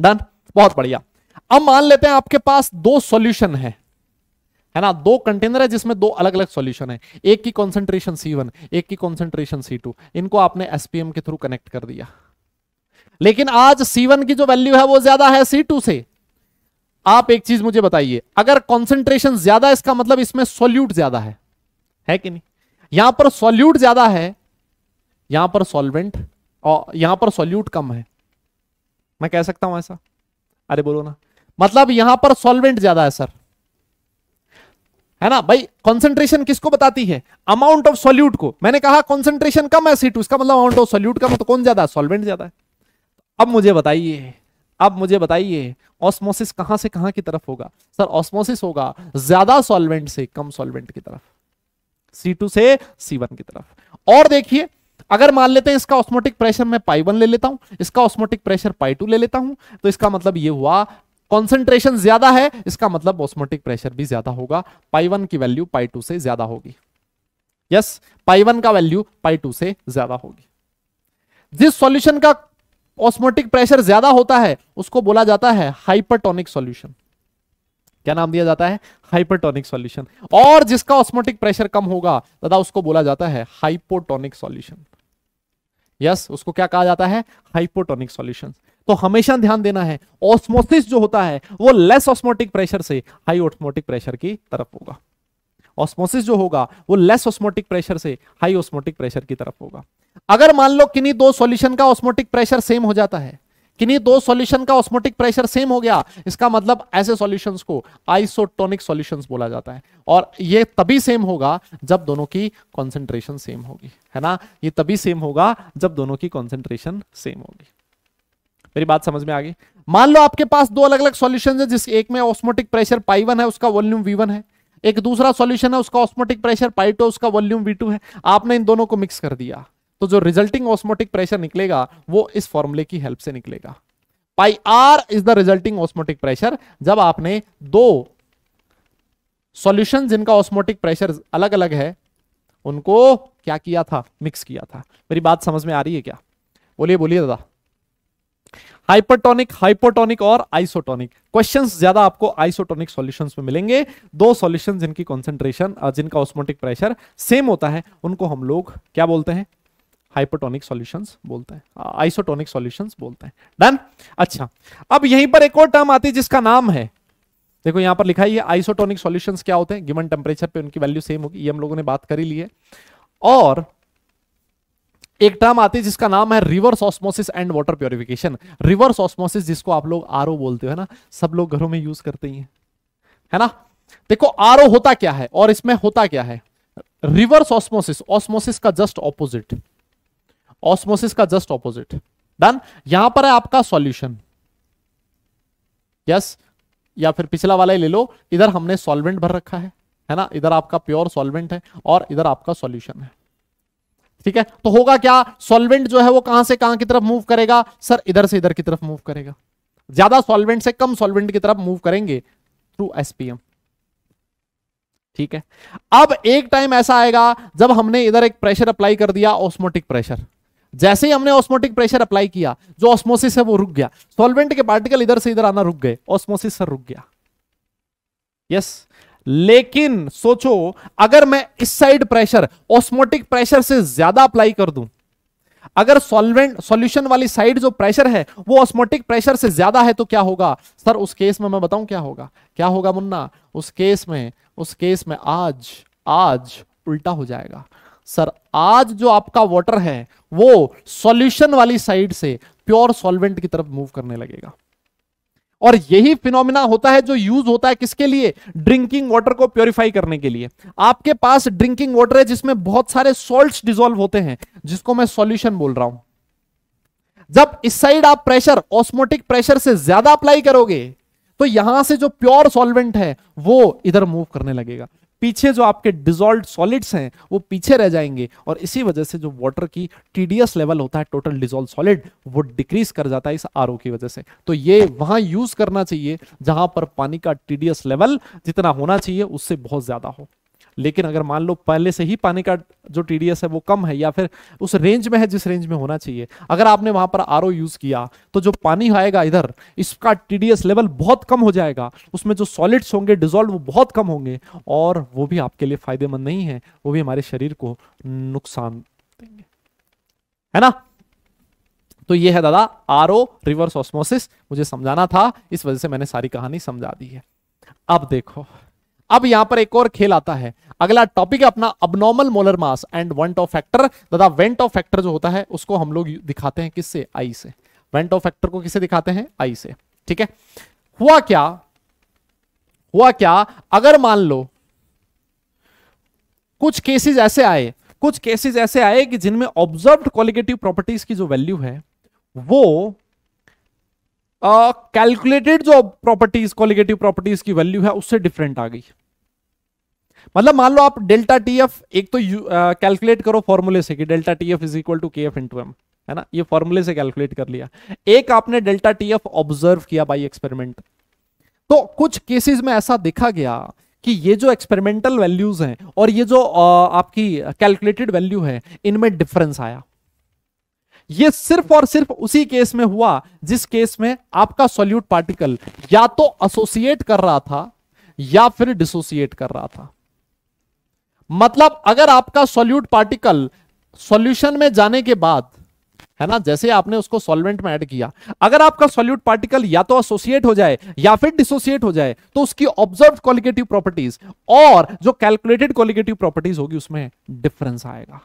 Speaker 1: डन बहुत बढ़िया अब मान लेते हैं आपके पास दो सॉल्यूशन है है ना दो कंटेनर है जिसमें दो अलग अलग सॉल्यूशन है एक की कॉन्सेंट्रेशन C1 एक की कॉन्सेंट्रेशन C2 इनको आपने एसपीएम के थ्रू कनेक्ट कर दिया लेकिन आज C1 की जो वैल्यू है वो ज्यादा है C2 से आप एक चीज मुझे बताइए अगर कॉन्सेंट्रेशन ज्यादा इसका मतलब इसमें सोल्यूट ज्यादा है है कि नहीं यहां पर सोल्यूट ज्यादा है यहां पर सोलवेंट और यहां पर सोल्यूट कम है मैं कह सकता हूं ऐसा अरे बोलो ना मतलब यहां पर सॉल्वेंट ज्यादा है सर है ना भाई कंसंट्रेशन किसको बताती है अमाउंट ऑफ सॉल्यूट को मैंने कहा कंसंट्रेशन कम है सीट उसका मतलब अमाउंट ऑफ सॉल्यूट कम है तो कौन ज्यादा सॉल्वेंट ज्यादा है अब मुझे बताइए अब मुझे बताइए ऑस्मोसिस कहां से कहां की तरफ होगा सर ऑस्मोसिस होगा ज्यादा सॉल्वेंट से कम सॉल्वेंट की तरफ सी टू से सी वन की तरफ और देखिए अगर मान लेते हैं इसका ऑस्मोटिक प्रेशर मैं पाई वन ले लेता हूं इसका ऑस्मोटिक प्रेशर पाई टू ले लेता हूं तो इसका मतलब ये हुआ कॉन्सेंट्रेशन ज्यादा है इसका मतलब ऑस्मोटिक प्रेशर भी ज्यादा होगा पाई वन की वैल्यू पाई टू से ज्यादा होगी यस पाई वन का वैल्यू पाई टू से ज्यादा होगी जिस सॉल्यूशन का ऑस्मोटिक प्रेशर ज्यादा होता है उसको बोला जाता है हाइपरटोनिक सॉल्यूशन क्या नाम दिया जाता है हाइपरटोनिक सॉल्यूशन और जिसका ऑस्मोटिक प्रेशर कम होगा तथा उसको बोला जाता है हाइपोटोनिक सॉल्यूशन यस उसको क्या कहा जाता है हाइपोटोनिक सॉल्यूशन तो हमेशा ध्यान देना है ऑस्मोसिस जो होता है वो लेस ऑस्मोटिक प्रेशर से हाई ऑस्मोटिक प्रेशर की तरफ होगा ऑस्मोसिस जो होगा वो लेस ऑस्मोटिक प्रेशर से हाई ऑस्मोटिक प्रेशर की तरफ होगा अगर मान लो किन्हीं दो सॉल्यूशन का ऑस्मोटिक प्रेशर सेम हो जाता है किन्हीं दो सॉल्यूशन का ऑस्मोटिक प्रेशर सेम हो गया इसका मतलब ऐसे सॉल्यूशंस को आइसोटोनिक सॉल्यूशंस बोला जाता है और ये तभी सेम होगा जब दोनों की कॉन्सेंट्रेशन सेम होगी है ना ये तभी सेम होगा जब दोनों की कॉन्सेंट्रेशन सेम होगी मेरी बात समझ में आ गई मान लो आपके पास दो अलग अलग सोल्यूशन है जिस एक में ऑस्मोटिक प्रेशर पाई वन है उसका वॉल्यूम वी वन है एक दूसरा सॉल्यूशन है उसका ऑस्मोटिक प्रेशर पाई टू उसका वॉल्यूम वी टू है आपने इन दोनों को मिक्स कर दिया तो जो रिजल्टिंग ऑस्मोटिक प्रेशर निकलेगा वो इस फॉर्मुले की हेल्प से निकलेगा pi R is the resulting osmotic pressure जब आपने दो सॉल्यूशन जिनका ऑस्मोटिक प्रेशर अलग अलग है उनको क्या किया था मिक्स किया था मेरी बात समझ में आ रही है क्या बोलिए बोलिए दादा हाइपरटोनिक हाइपोटोनिक और आइसोटोनिक क्वेश्चंस ज्यादा आपको आइसोटोनिक सॉल्यूशंस में मिलेंगे दो सॉल्यूशंस जिनकी कॉन्सेंट्रेशन जिनका ऑस्मोटिक प्रेशर सेम होता है उनको हम लोग क्या बोलते हैं हाइपोटोनिक सॉल्यूशंस बोलते हैं आइसोटोनिक सॉल्यूशंस बोलते हैं डन अच्छा अब यहीं पर एक और टर्म आती है जिसका नाम है देखो यहां पर लिखा है आइसोटोनिक सोल्यूशन क्या होते हैं गिवन टेम्परेचर पर उनकी वैल्यू सेम होगी ये हम लोगों ने बात करी ली है और एक टर्म आती है जिसका नाम है reverse osmosis and water purification reverse osmosis जिसको आप लोग आर बोलते हो ना सब लोग घरों में यूज करते ही है, है ना देखो आर होता क्या है और इसमें होता क्या है रिवर्स ऑस्मोसिस ऑस्मोसिस का जस्ट ऑपोजिट ऑस्मोसिस का जस्ट ऑपोजिट डन यहां पर है आपका सॉल्यूशन यस yes, या फिर पिछला वाला ही ले लो इधर हमने सॉल्वेंट भर रखा है है ना इधर आपका प्योर सॉल्वेंट है और इधर आपका सॉल्यूशन है ठीक है तो होगा क्या सॉल्वेंट जो है वो कहां से कहां की तरफ मूव करेगा सर इधर से इधर की तरफ मूव करेगा ज्यादा सॉल्वेंट से कम सॉल्वेंट की तरफ मूव करेंगे थ्रू एसपीएम ठीक है अब एक टाइम ऐसा आएगा जब हमने इधर एक प्रेशर अप्लाई कर दिया ऑस्मोटिक प्रेशर जैसे ही हमने ऑस्मोटिक प्रेशर अप्लाई किया जो ऑस्मोसिस है वो रुक गया सॉल्वेंट के पार्टिकल इधर से इधर आना रुक गए ऑस्मोसिस सर रुक गया यस लेकिन सोचो अगर मैं इस साइड प्रेशर ऑस्मोटिक प्रेशर से ज्यादा अप्लाई कर दूं अगर सॉल्वेंट सॉल्यूशन वाली साइड जो प्रेशर है वो ऑस्मोटिक प्रेशर से ज्यादा है तो क्या होगा सर उस केस में मैं बताऊं क्या होगा क्या होगा मुन्ना उस केस में उस केस में आज आज उल्टा हो जाएगा सर आज जो आपका वाटर है वो सॉल्यूशन वाली साइड से प्योर सॉल्वेंट की तरफ मूव करने लगेगा और यही फिनोमिना होता है जो यूज होता है किसके लिए ड्रिंकिंग वाटर को प्योरीफाई करने के लिए आपके पास ड्रिंकिंग वाटर है जिसमें बहुत सारे सोल्ट डिजोल्व होते हैं जिसको मैं सोल्यूशन बोल रहा हूं जब इस साइड आप प्रेशर ऑस्मोटिक प्रेशर से ज्यादा अप्लाई करोगे तो यहां से जो प्योर सॉल्वेंट है वो इधर मूव करने लगेगा पीछे जो आपके डिजोल्व सॉलिड्स हैं वो पीछे रह जाएंगे और इसी वजह से जो वाटर की टीडीएस लेवल होता है टोटल डिजोल्व सॉलिड वो डिक्रीज कर जाता है इस आर की वजह से तो ये वहां यूज करना चाहिए जहां पर पानी का टीडीएस लेवल जितना होना चाहिए उससे बहुत ज्यादा हो लेकिन अगर मान लो पहले से ही पानी का जो टीडीएस है वो कम है या फिर उस रेंज में है जिस रेंज में होना चाहिए अगर आपने वहां पर आर यूज किया तो जो पानी आएगा इधर इसका टीडीएस लेवल बहुत कम हो जाएगा उसमें जो सॉलिड्स होंगे डिजोल्व वो बहुत कम होंगे और वो भी आपके लिए फायदेमंद नहीं है वो भी हमारे शरीर को नुकसान देंगे है ना तो ये है दादा आर ओ रिवर्स ऑस्मोसिस मुझे समझाना था इस वजह से मैंने सारी कहानी समझा दी है अब देखो अब यहां पर एक और खेल आता है अगला टॉपिक है अपना abnormal molar mass and van't Hoff factor तथा वेंट ऑफ फैक्टर जो होता है उसको हम लोग दिखाते हैं किससे आई से वेंट ऑफ फैक्टर को किसे दिखाते हैं आई से ठीक है हुआ क्या हुआ क्या अगर मान लो कुछ केसेस ऐसे आए कुछ केसेस ऐसे आए कि जिनमें ऑब्जर्व क्वालिगेटिव प्रॉपर्टीज की जो वैल्यू है वो कैलकुलेटेड uh, जो प्रॉपर्टीज क्वालिगेटिव प्रॉपर्टीज की वैल्यू है उससे डिफरेंट आ गई मतलब मान लो आप डेल्टा टी एफ एक तो कैलकुलेट करो फॉर्मूले से कि delta T F is equal to K F into M है ना ये फॉर्मूले से कैलकुलेट कर लिया एक आपने डेल्टा टी एफ ऑब्जर्व किया बाई एक्सपेरिमेंट तो कुछ केसेस में ऐसा देखा गया कि ये जो एक्सपेरिमेंटल वैल्यूज हैं और ये जो आपकी कैलकुलेटेड वैल्यू है इनमें डिफरेंस आया ये सिर्फ और सिर्फ उसी केस में हुआ जिस केस में आपका सॉल्यूट पार्टिकल या तो एसोसिएट कर रहा था या फिर डिसोसिएट कर रहा था मतलब अगर आपका सोल्यूट पार्टिकल सॉल्यूशन में जाने के बाद है ना जैसे आपने उसको सॉल्वेंट में ऐड किया अगर आपका सॉल्यूट पार्टिकल या तो एसोसिएट हो जाए या फिर डिसोसिएट हो जाए तो उसकी ऑब्जर्व क्वालिकेटिव प्रॉपर्टीज और जो कैलकुलेटेड क्वालिकेटिव प्रॉपर्टीज होगी उसमें डिफरेंस आएगा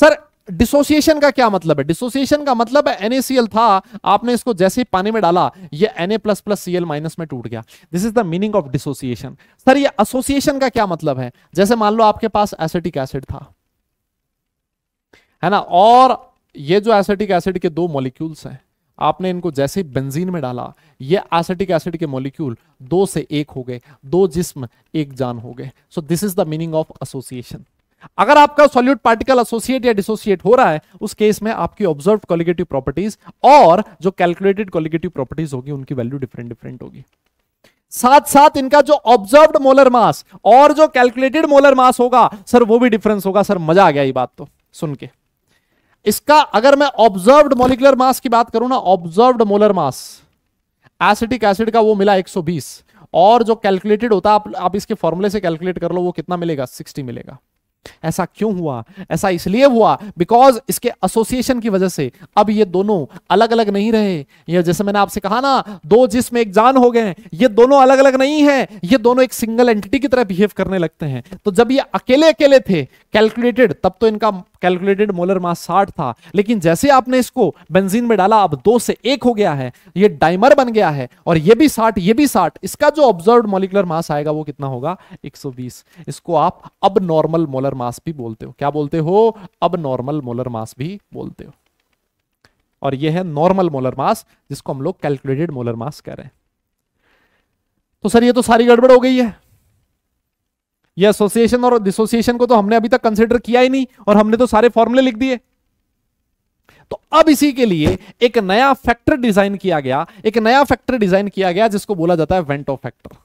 Speaker 1: सर डिसोसिएशन का क्या मतलब है डिसोसिएशन का मतलब है NaCl था आपने इसको जैसे ही पानी में डाला ये Na plus plus C minus में टूट गया this is the meaning of dissociation sir ये एसोसिएशन का क्या मतलब है जैसे मान लो आपके पास एसिटिक एसिड था है ना और ये जो एसिटिक एसिड के दो मॉलिक्यूल्स हैं आपने इनको जैसे बेंजीन में डाला ये एसिटिक एसिड के मॉलिक्यूल दो से एक हो गए दो जिस्म एक जान हो गए so this is the meaning of association अगर आपका सॉल्यूट पार्टिकल एसोसिएट या डिसोसिएट हो रहा है उस केस में आपकी ऑब्जर्व कॉलिगेटिव प्रॉपर्टीज और जो कैलकुलेटेड कॉलिगेटिव प्रॉपर्टीज होगी उनकी वैल्यू डिफरेंट डिफरेंट होगी साथ साथ इनका जो ऑब्जर्व मोलर मास और जो कैलकुलेटेड मोलर मास होगा सर वो भी डिफरेंस होगा सर मजा आ गया ये बात तो सुन के इसका अगर मैं ऑब्जर्व मोलिकुलर मास की बात करूं ना observe molar mass acidic acid का वो मिला 120 और जो कैलकुलेटेड होता है आप, आप इसके फॉर्मुले से कैलकुलेट कर लो वो कितना मिलेगा 60 मिलेगा ऐसा क्यों हुआ ऐसा इसलिए हुआ बिकॉज इसके एसोसिएशन की वजह से अब ये दोनों अलग अलग नहीं रहे ये जैसे मैंने आपसे कहा ना दो जिसम एक जान हो गए ये दोनों अलग अलग नहीं है ये दोनों एक सिंगल एंटिटी की तरह बिहेव करने लगते हैं तो जब ये अकेले अकेले थे कैलकुलेटेड तब तो इनका कैलकुलेटेड मोलर मास साठ था लेकिन जैसे आपने इसको बेंजीन में डाला अब दो से एक हो गया है ये डाइमर बन गया है और ये भी साठ ये भी साठ इसका जो ऑब्जर्व मोलिकुलर मास आएगा वो कितना होगा 120 इसको आप अब नॉर्मल मोलर मास भी बोलते हो क्या बोलते हो अब नॉर्मल मोलर मास भी बोलते हो और ये है नॉर्मल मोलर मास जिसको हम लोग कैलकुलेटेड मोलर मास कह रहे हैं तो सर ये तो सारी गड़बड़ हो गई है ये एसोसिएशन और डिसोसिएशन को तो हमने अभी तक कंसिडर किया ही नहीं और हमने तो सारे फॉर्मूले लिख दिए तो अब इसी के लिए एक नया फैक्टर डिजाइन किया गया एक नया फैक्टर डिजाइन किया गया जिसको बोला जाता है वेंटो फैक्टर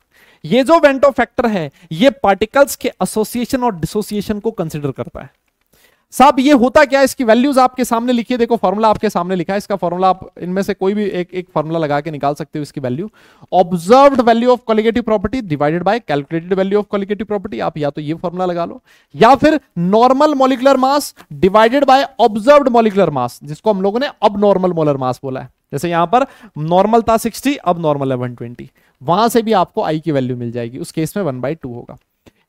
Speaker 1: ये जो वेंटो फैक्टर है ये पार्टिकल्स के एसोसिएशन और डिसोसिएशन को कंसिडर करता है साहब ये होता क्या इसकी वैल्यूज आपके सामने लिखिए देखो फॉर्मूला आपके सामने लिखा है इसका फॉर्मूला आप इनमें से कोई भी एक एक फॉर्मूला लगा के निकाल सकते हो इसकी value observed value of colligative property divided by calculated value of colligative property आप या तो ये फॉर्मूला लगा लो या फिर normal molecular mass divided by observe molecular mass जिसको हम लोगों ने अब नॉर्मल मोलर मास बोला है जैसे यहां पर नॉर्मल था सिक्सटी अब नॉर्मल है वन वहां से भी आपको आई की वैल्यू मिल जाएगी उस केस में वन बाई टू होगा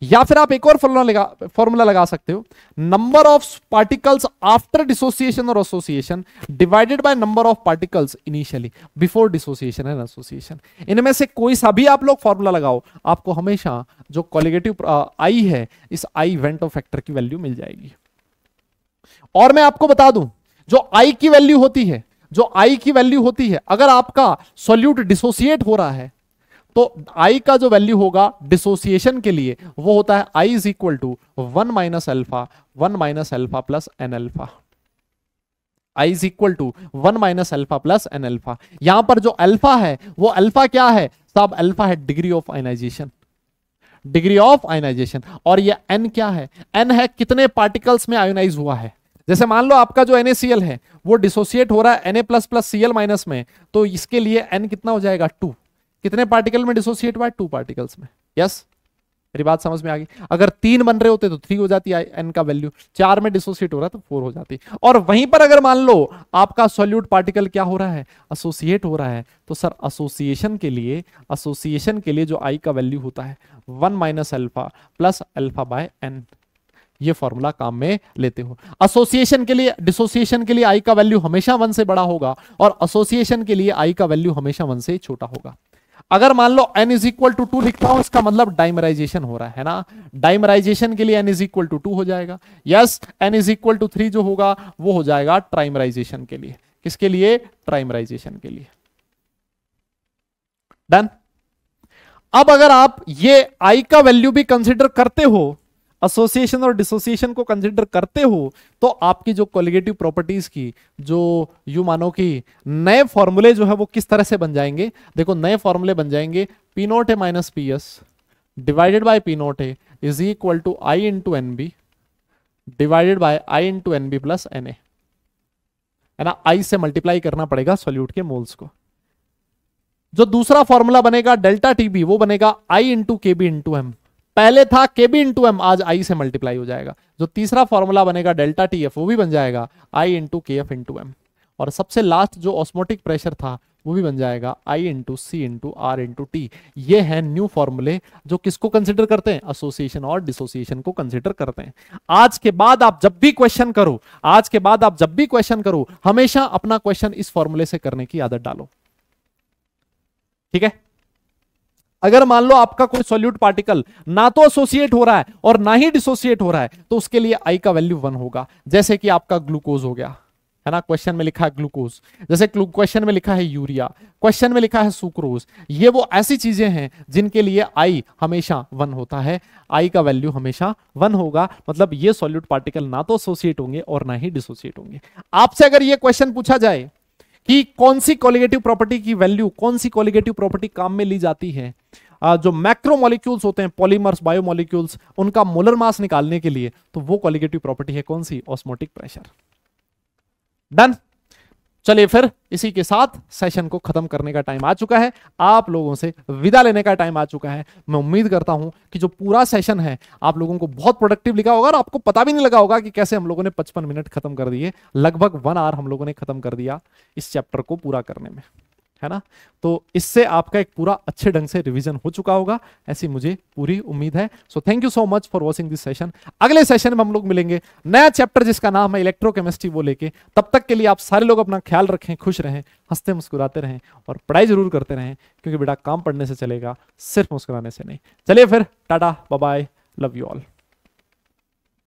Speaker 1: या फिर आप एक और फॉर्मूला लगा फॉर्मूला लगा सकते हो number of particles after dissociation और association divided by number of particles initially before dissociation and association इनमें से कोई सा भी आप लोग फॉर्मूला लगाओ आपको हमेशा जो कॉलिगेटिव आई है इस आई इवेंट ऑफ फैक्टर की वैल्यू मिल जाएगी और मैं आपको बता दूं जो आई की वैल्यू होती है जो आई की वैल्यू होती है अगर आपका सोल्यूट डिसोसिएट हो रहा है तो आई का जो वैल्यू होगा डिसोसिएशन के लिए वो होता है I is equal to one minus alpha one minus alpha plus N alpha I is equal to one minus alpha plus N alpha यहां पर जो अल्फा है वो अल्फा क्या है सब अल्फा है degree of ionization degree of ionization और ये एन क्या है एन है कितने पार्टिकल्स में आयोनाइज हुआ है जैसे मान लो आपका जो NaCl है वो डिसोसिएट हो रहा है Na plus plus Cl minus में तो इसके लिए एन कितना हो जाएगा टू कितने पार्टिकल में डिसोसिएट हुआ टू पार्टिकल्स में यस yes? मेरी बात समझ में आ गई अगर तीन बन रहे होते तो थ्री हो जाती एन का वैल्यू चार में डिसोसिएट हो रहा तो फोर हो जाती और वहीं पर अगर मान लो आपका सोल्यूट पार्टिकल क्या हो रहा है एसोसिएट हो रहा है तो सर एसोसिएशन के लिए एसोसिएशन के लिए जो आई का वैल्यू होता है one minus alpha plus alpha by N ये फॉर्मूला काम में लेते हो एसोसिएशन के लिए डिसोसिएशन के लिए आई का वैल्यू हमेशा वन से बड़ा होगा और एसोसिएशन के लिए आई का वैल्यू हमेशा वन से छोटा होगा अगर मान लो N is equal to two लिखता हूं इसका मतलब डाइमराइजेशन हो रहा है ना डाइमराइजेशन के लिए N is equal to two हो जाएगा yes N is equal to three जो होगा वो हो जाएगा ट्राइमराइजेशन के लिए किसके लिए ट्राइमराइजेशन के लिए डन अब अगर आप ये आई का वैल्यू भी कंसिडर करते हो एसोसिएशन और डिसोसिएशन को कंसिडर करते हो तो आपकी जो कोलिगेटिव प्रॉपर्टीज की जो यू मानो कि नए फॉर्मूले जो है वो किस तरह से बन जाएंगे देखो नए फॉर्मूले बन जाएंगे पी नोट है minus P S divided by P naught है is equal to I two N B divided by I into N B plus N A है ना आई से मल्टीप्लाई करना पड़ेगा सोल्यूट के मोल्स को जो दूसरा फॉर्मूला बनेगा डेल्टा टी बी वो बनेगा I into K B into M पहले था के बी इंटू एम आज आई से मल्टीप्लाई हो जाएगा जो तीसरा फॉर्मूला बनेगा डेल्टा टी एफ वो भी बन जाएगा I into K F into M और सबसे लास्ट जो ऑस्मोटिक प्रेशर था वो भी बन जाएगा I into C into R into T ये है न्यू फॉर्मूले जो किसको कंसिडर करते हैं एसोसिएशन और डिसोसिएशन को कंसिडर करते हैं आज के बाद आप जब भी क्वेश्चन करो आज के बाद आप जब भी क्वेश्चन करो हमेशा अपना क्वेश्चन इस फॉर्मूले से करने की आदत डालो ठीक है अगर मान लो आपका कोई सोल्यूट पार्टिकल ना तो एसोसिएट हो रहा है और ना ही डिसोसिएट हो रहा है तो उसके लिए आई का वैल्यू वन होगा जैसे कि आपका ग्लूकोज हो गया है ना क्वेश्चन में लिखा है ग्लूकोज जैसे क्वेश्चन में लिखा है यूरिया क्वेश्चन में लिखा है सुक्रोज ये वो ऐसी चीजें हैं जिनके लिए आई हमेशा वन होता है आई का वैल्यू हमेशा वन होगा मतलब ये सॉल्यूट पार्टिकल ना तो एसोसिएट होंगे और ना ही डिसोसिएट होंगे आपसे अगर ये क्वेश्चन पूछा जाए कि कौन सी कॉलिगेटिव प्रॉपर्टी की वैल्यू कौन सी कॉलिगेटिव प्रॉपर्टी काम में ली जाती है जो मैक्रो मॉलिक्यूल्स होते हैं पॉलीमर्स बायोमोलिक्यूल्स उनका मोलर मास निकालने के लिए तो वो कॉलिगेटिव प्रॉपर्टी है कौन सी ऑस्मोटिक प्रेशर डन चलिए फिर इसी के साथ सेशन को खत्म करने का टाइम आ चुका है आप लोगों से विदा लेने का टाइम आ चुका है मैं उम्मीद करता हूं कि जो पूरा सेशन है आप लोगों को बहुत प्रोडक्टिव लिखा होगा और आपको पता भी नहीं लगा होगा कि कैसे हम लोगों ने 55 मिनट खत्म कर दिए लगभग वन आवर हम लोगों ने खत्म कर दिया इस चैप्टर को पूरा करने में है ना तो इससे आपका एक पूरा अच्छे ढंग से रिवीजन हो चुका होगा ऐसी मुझे पूरी उम्मीद है so thank you so much for watching this session अगले सेशन में हम लोग मिलेंगे नया चैप्टर जिसका नाम है इलेक्ट्रोकेमिस्ट्री वो लेके तब तक के लिए आप सारे लोग अपना ख्याल रखें खुश रहें हंसते मुस्कुराते रहें और पढ़ाई जरूर करते रहें क्योंकि बेटा काम पढ़ने से चलेगा सिर्फ मुस्कुराने से नहीं चलिए फिर tata bye love you all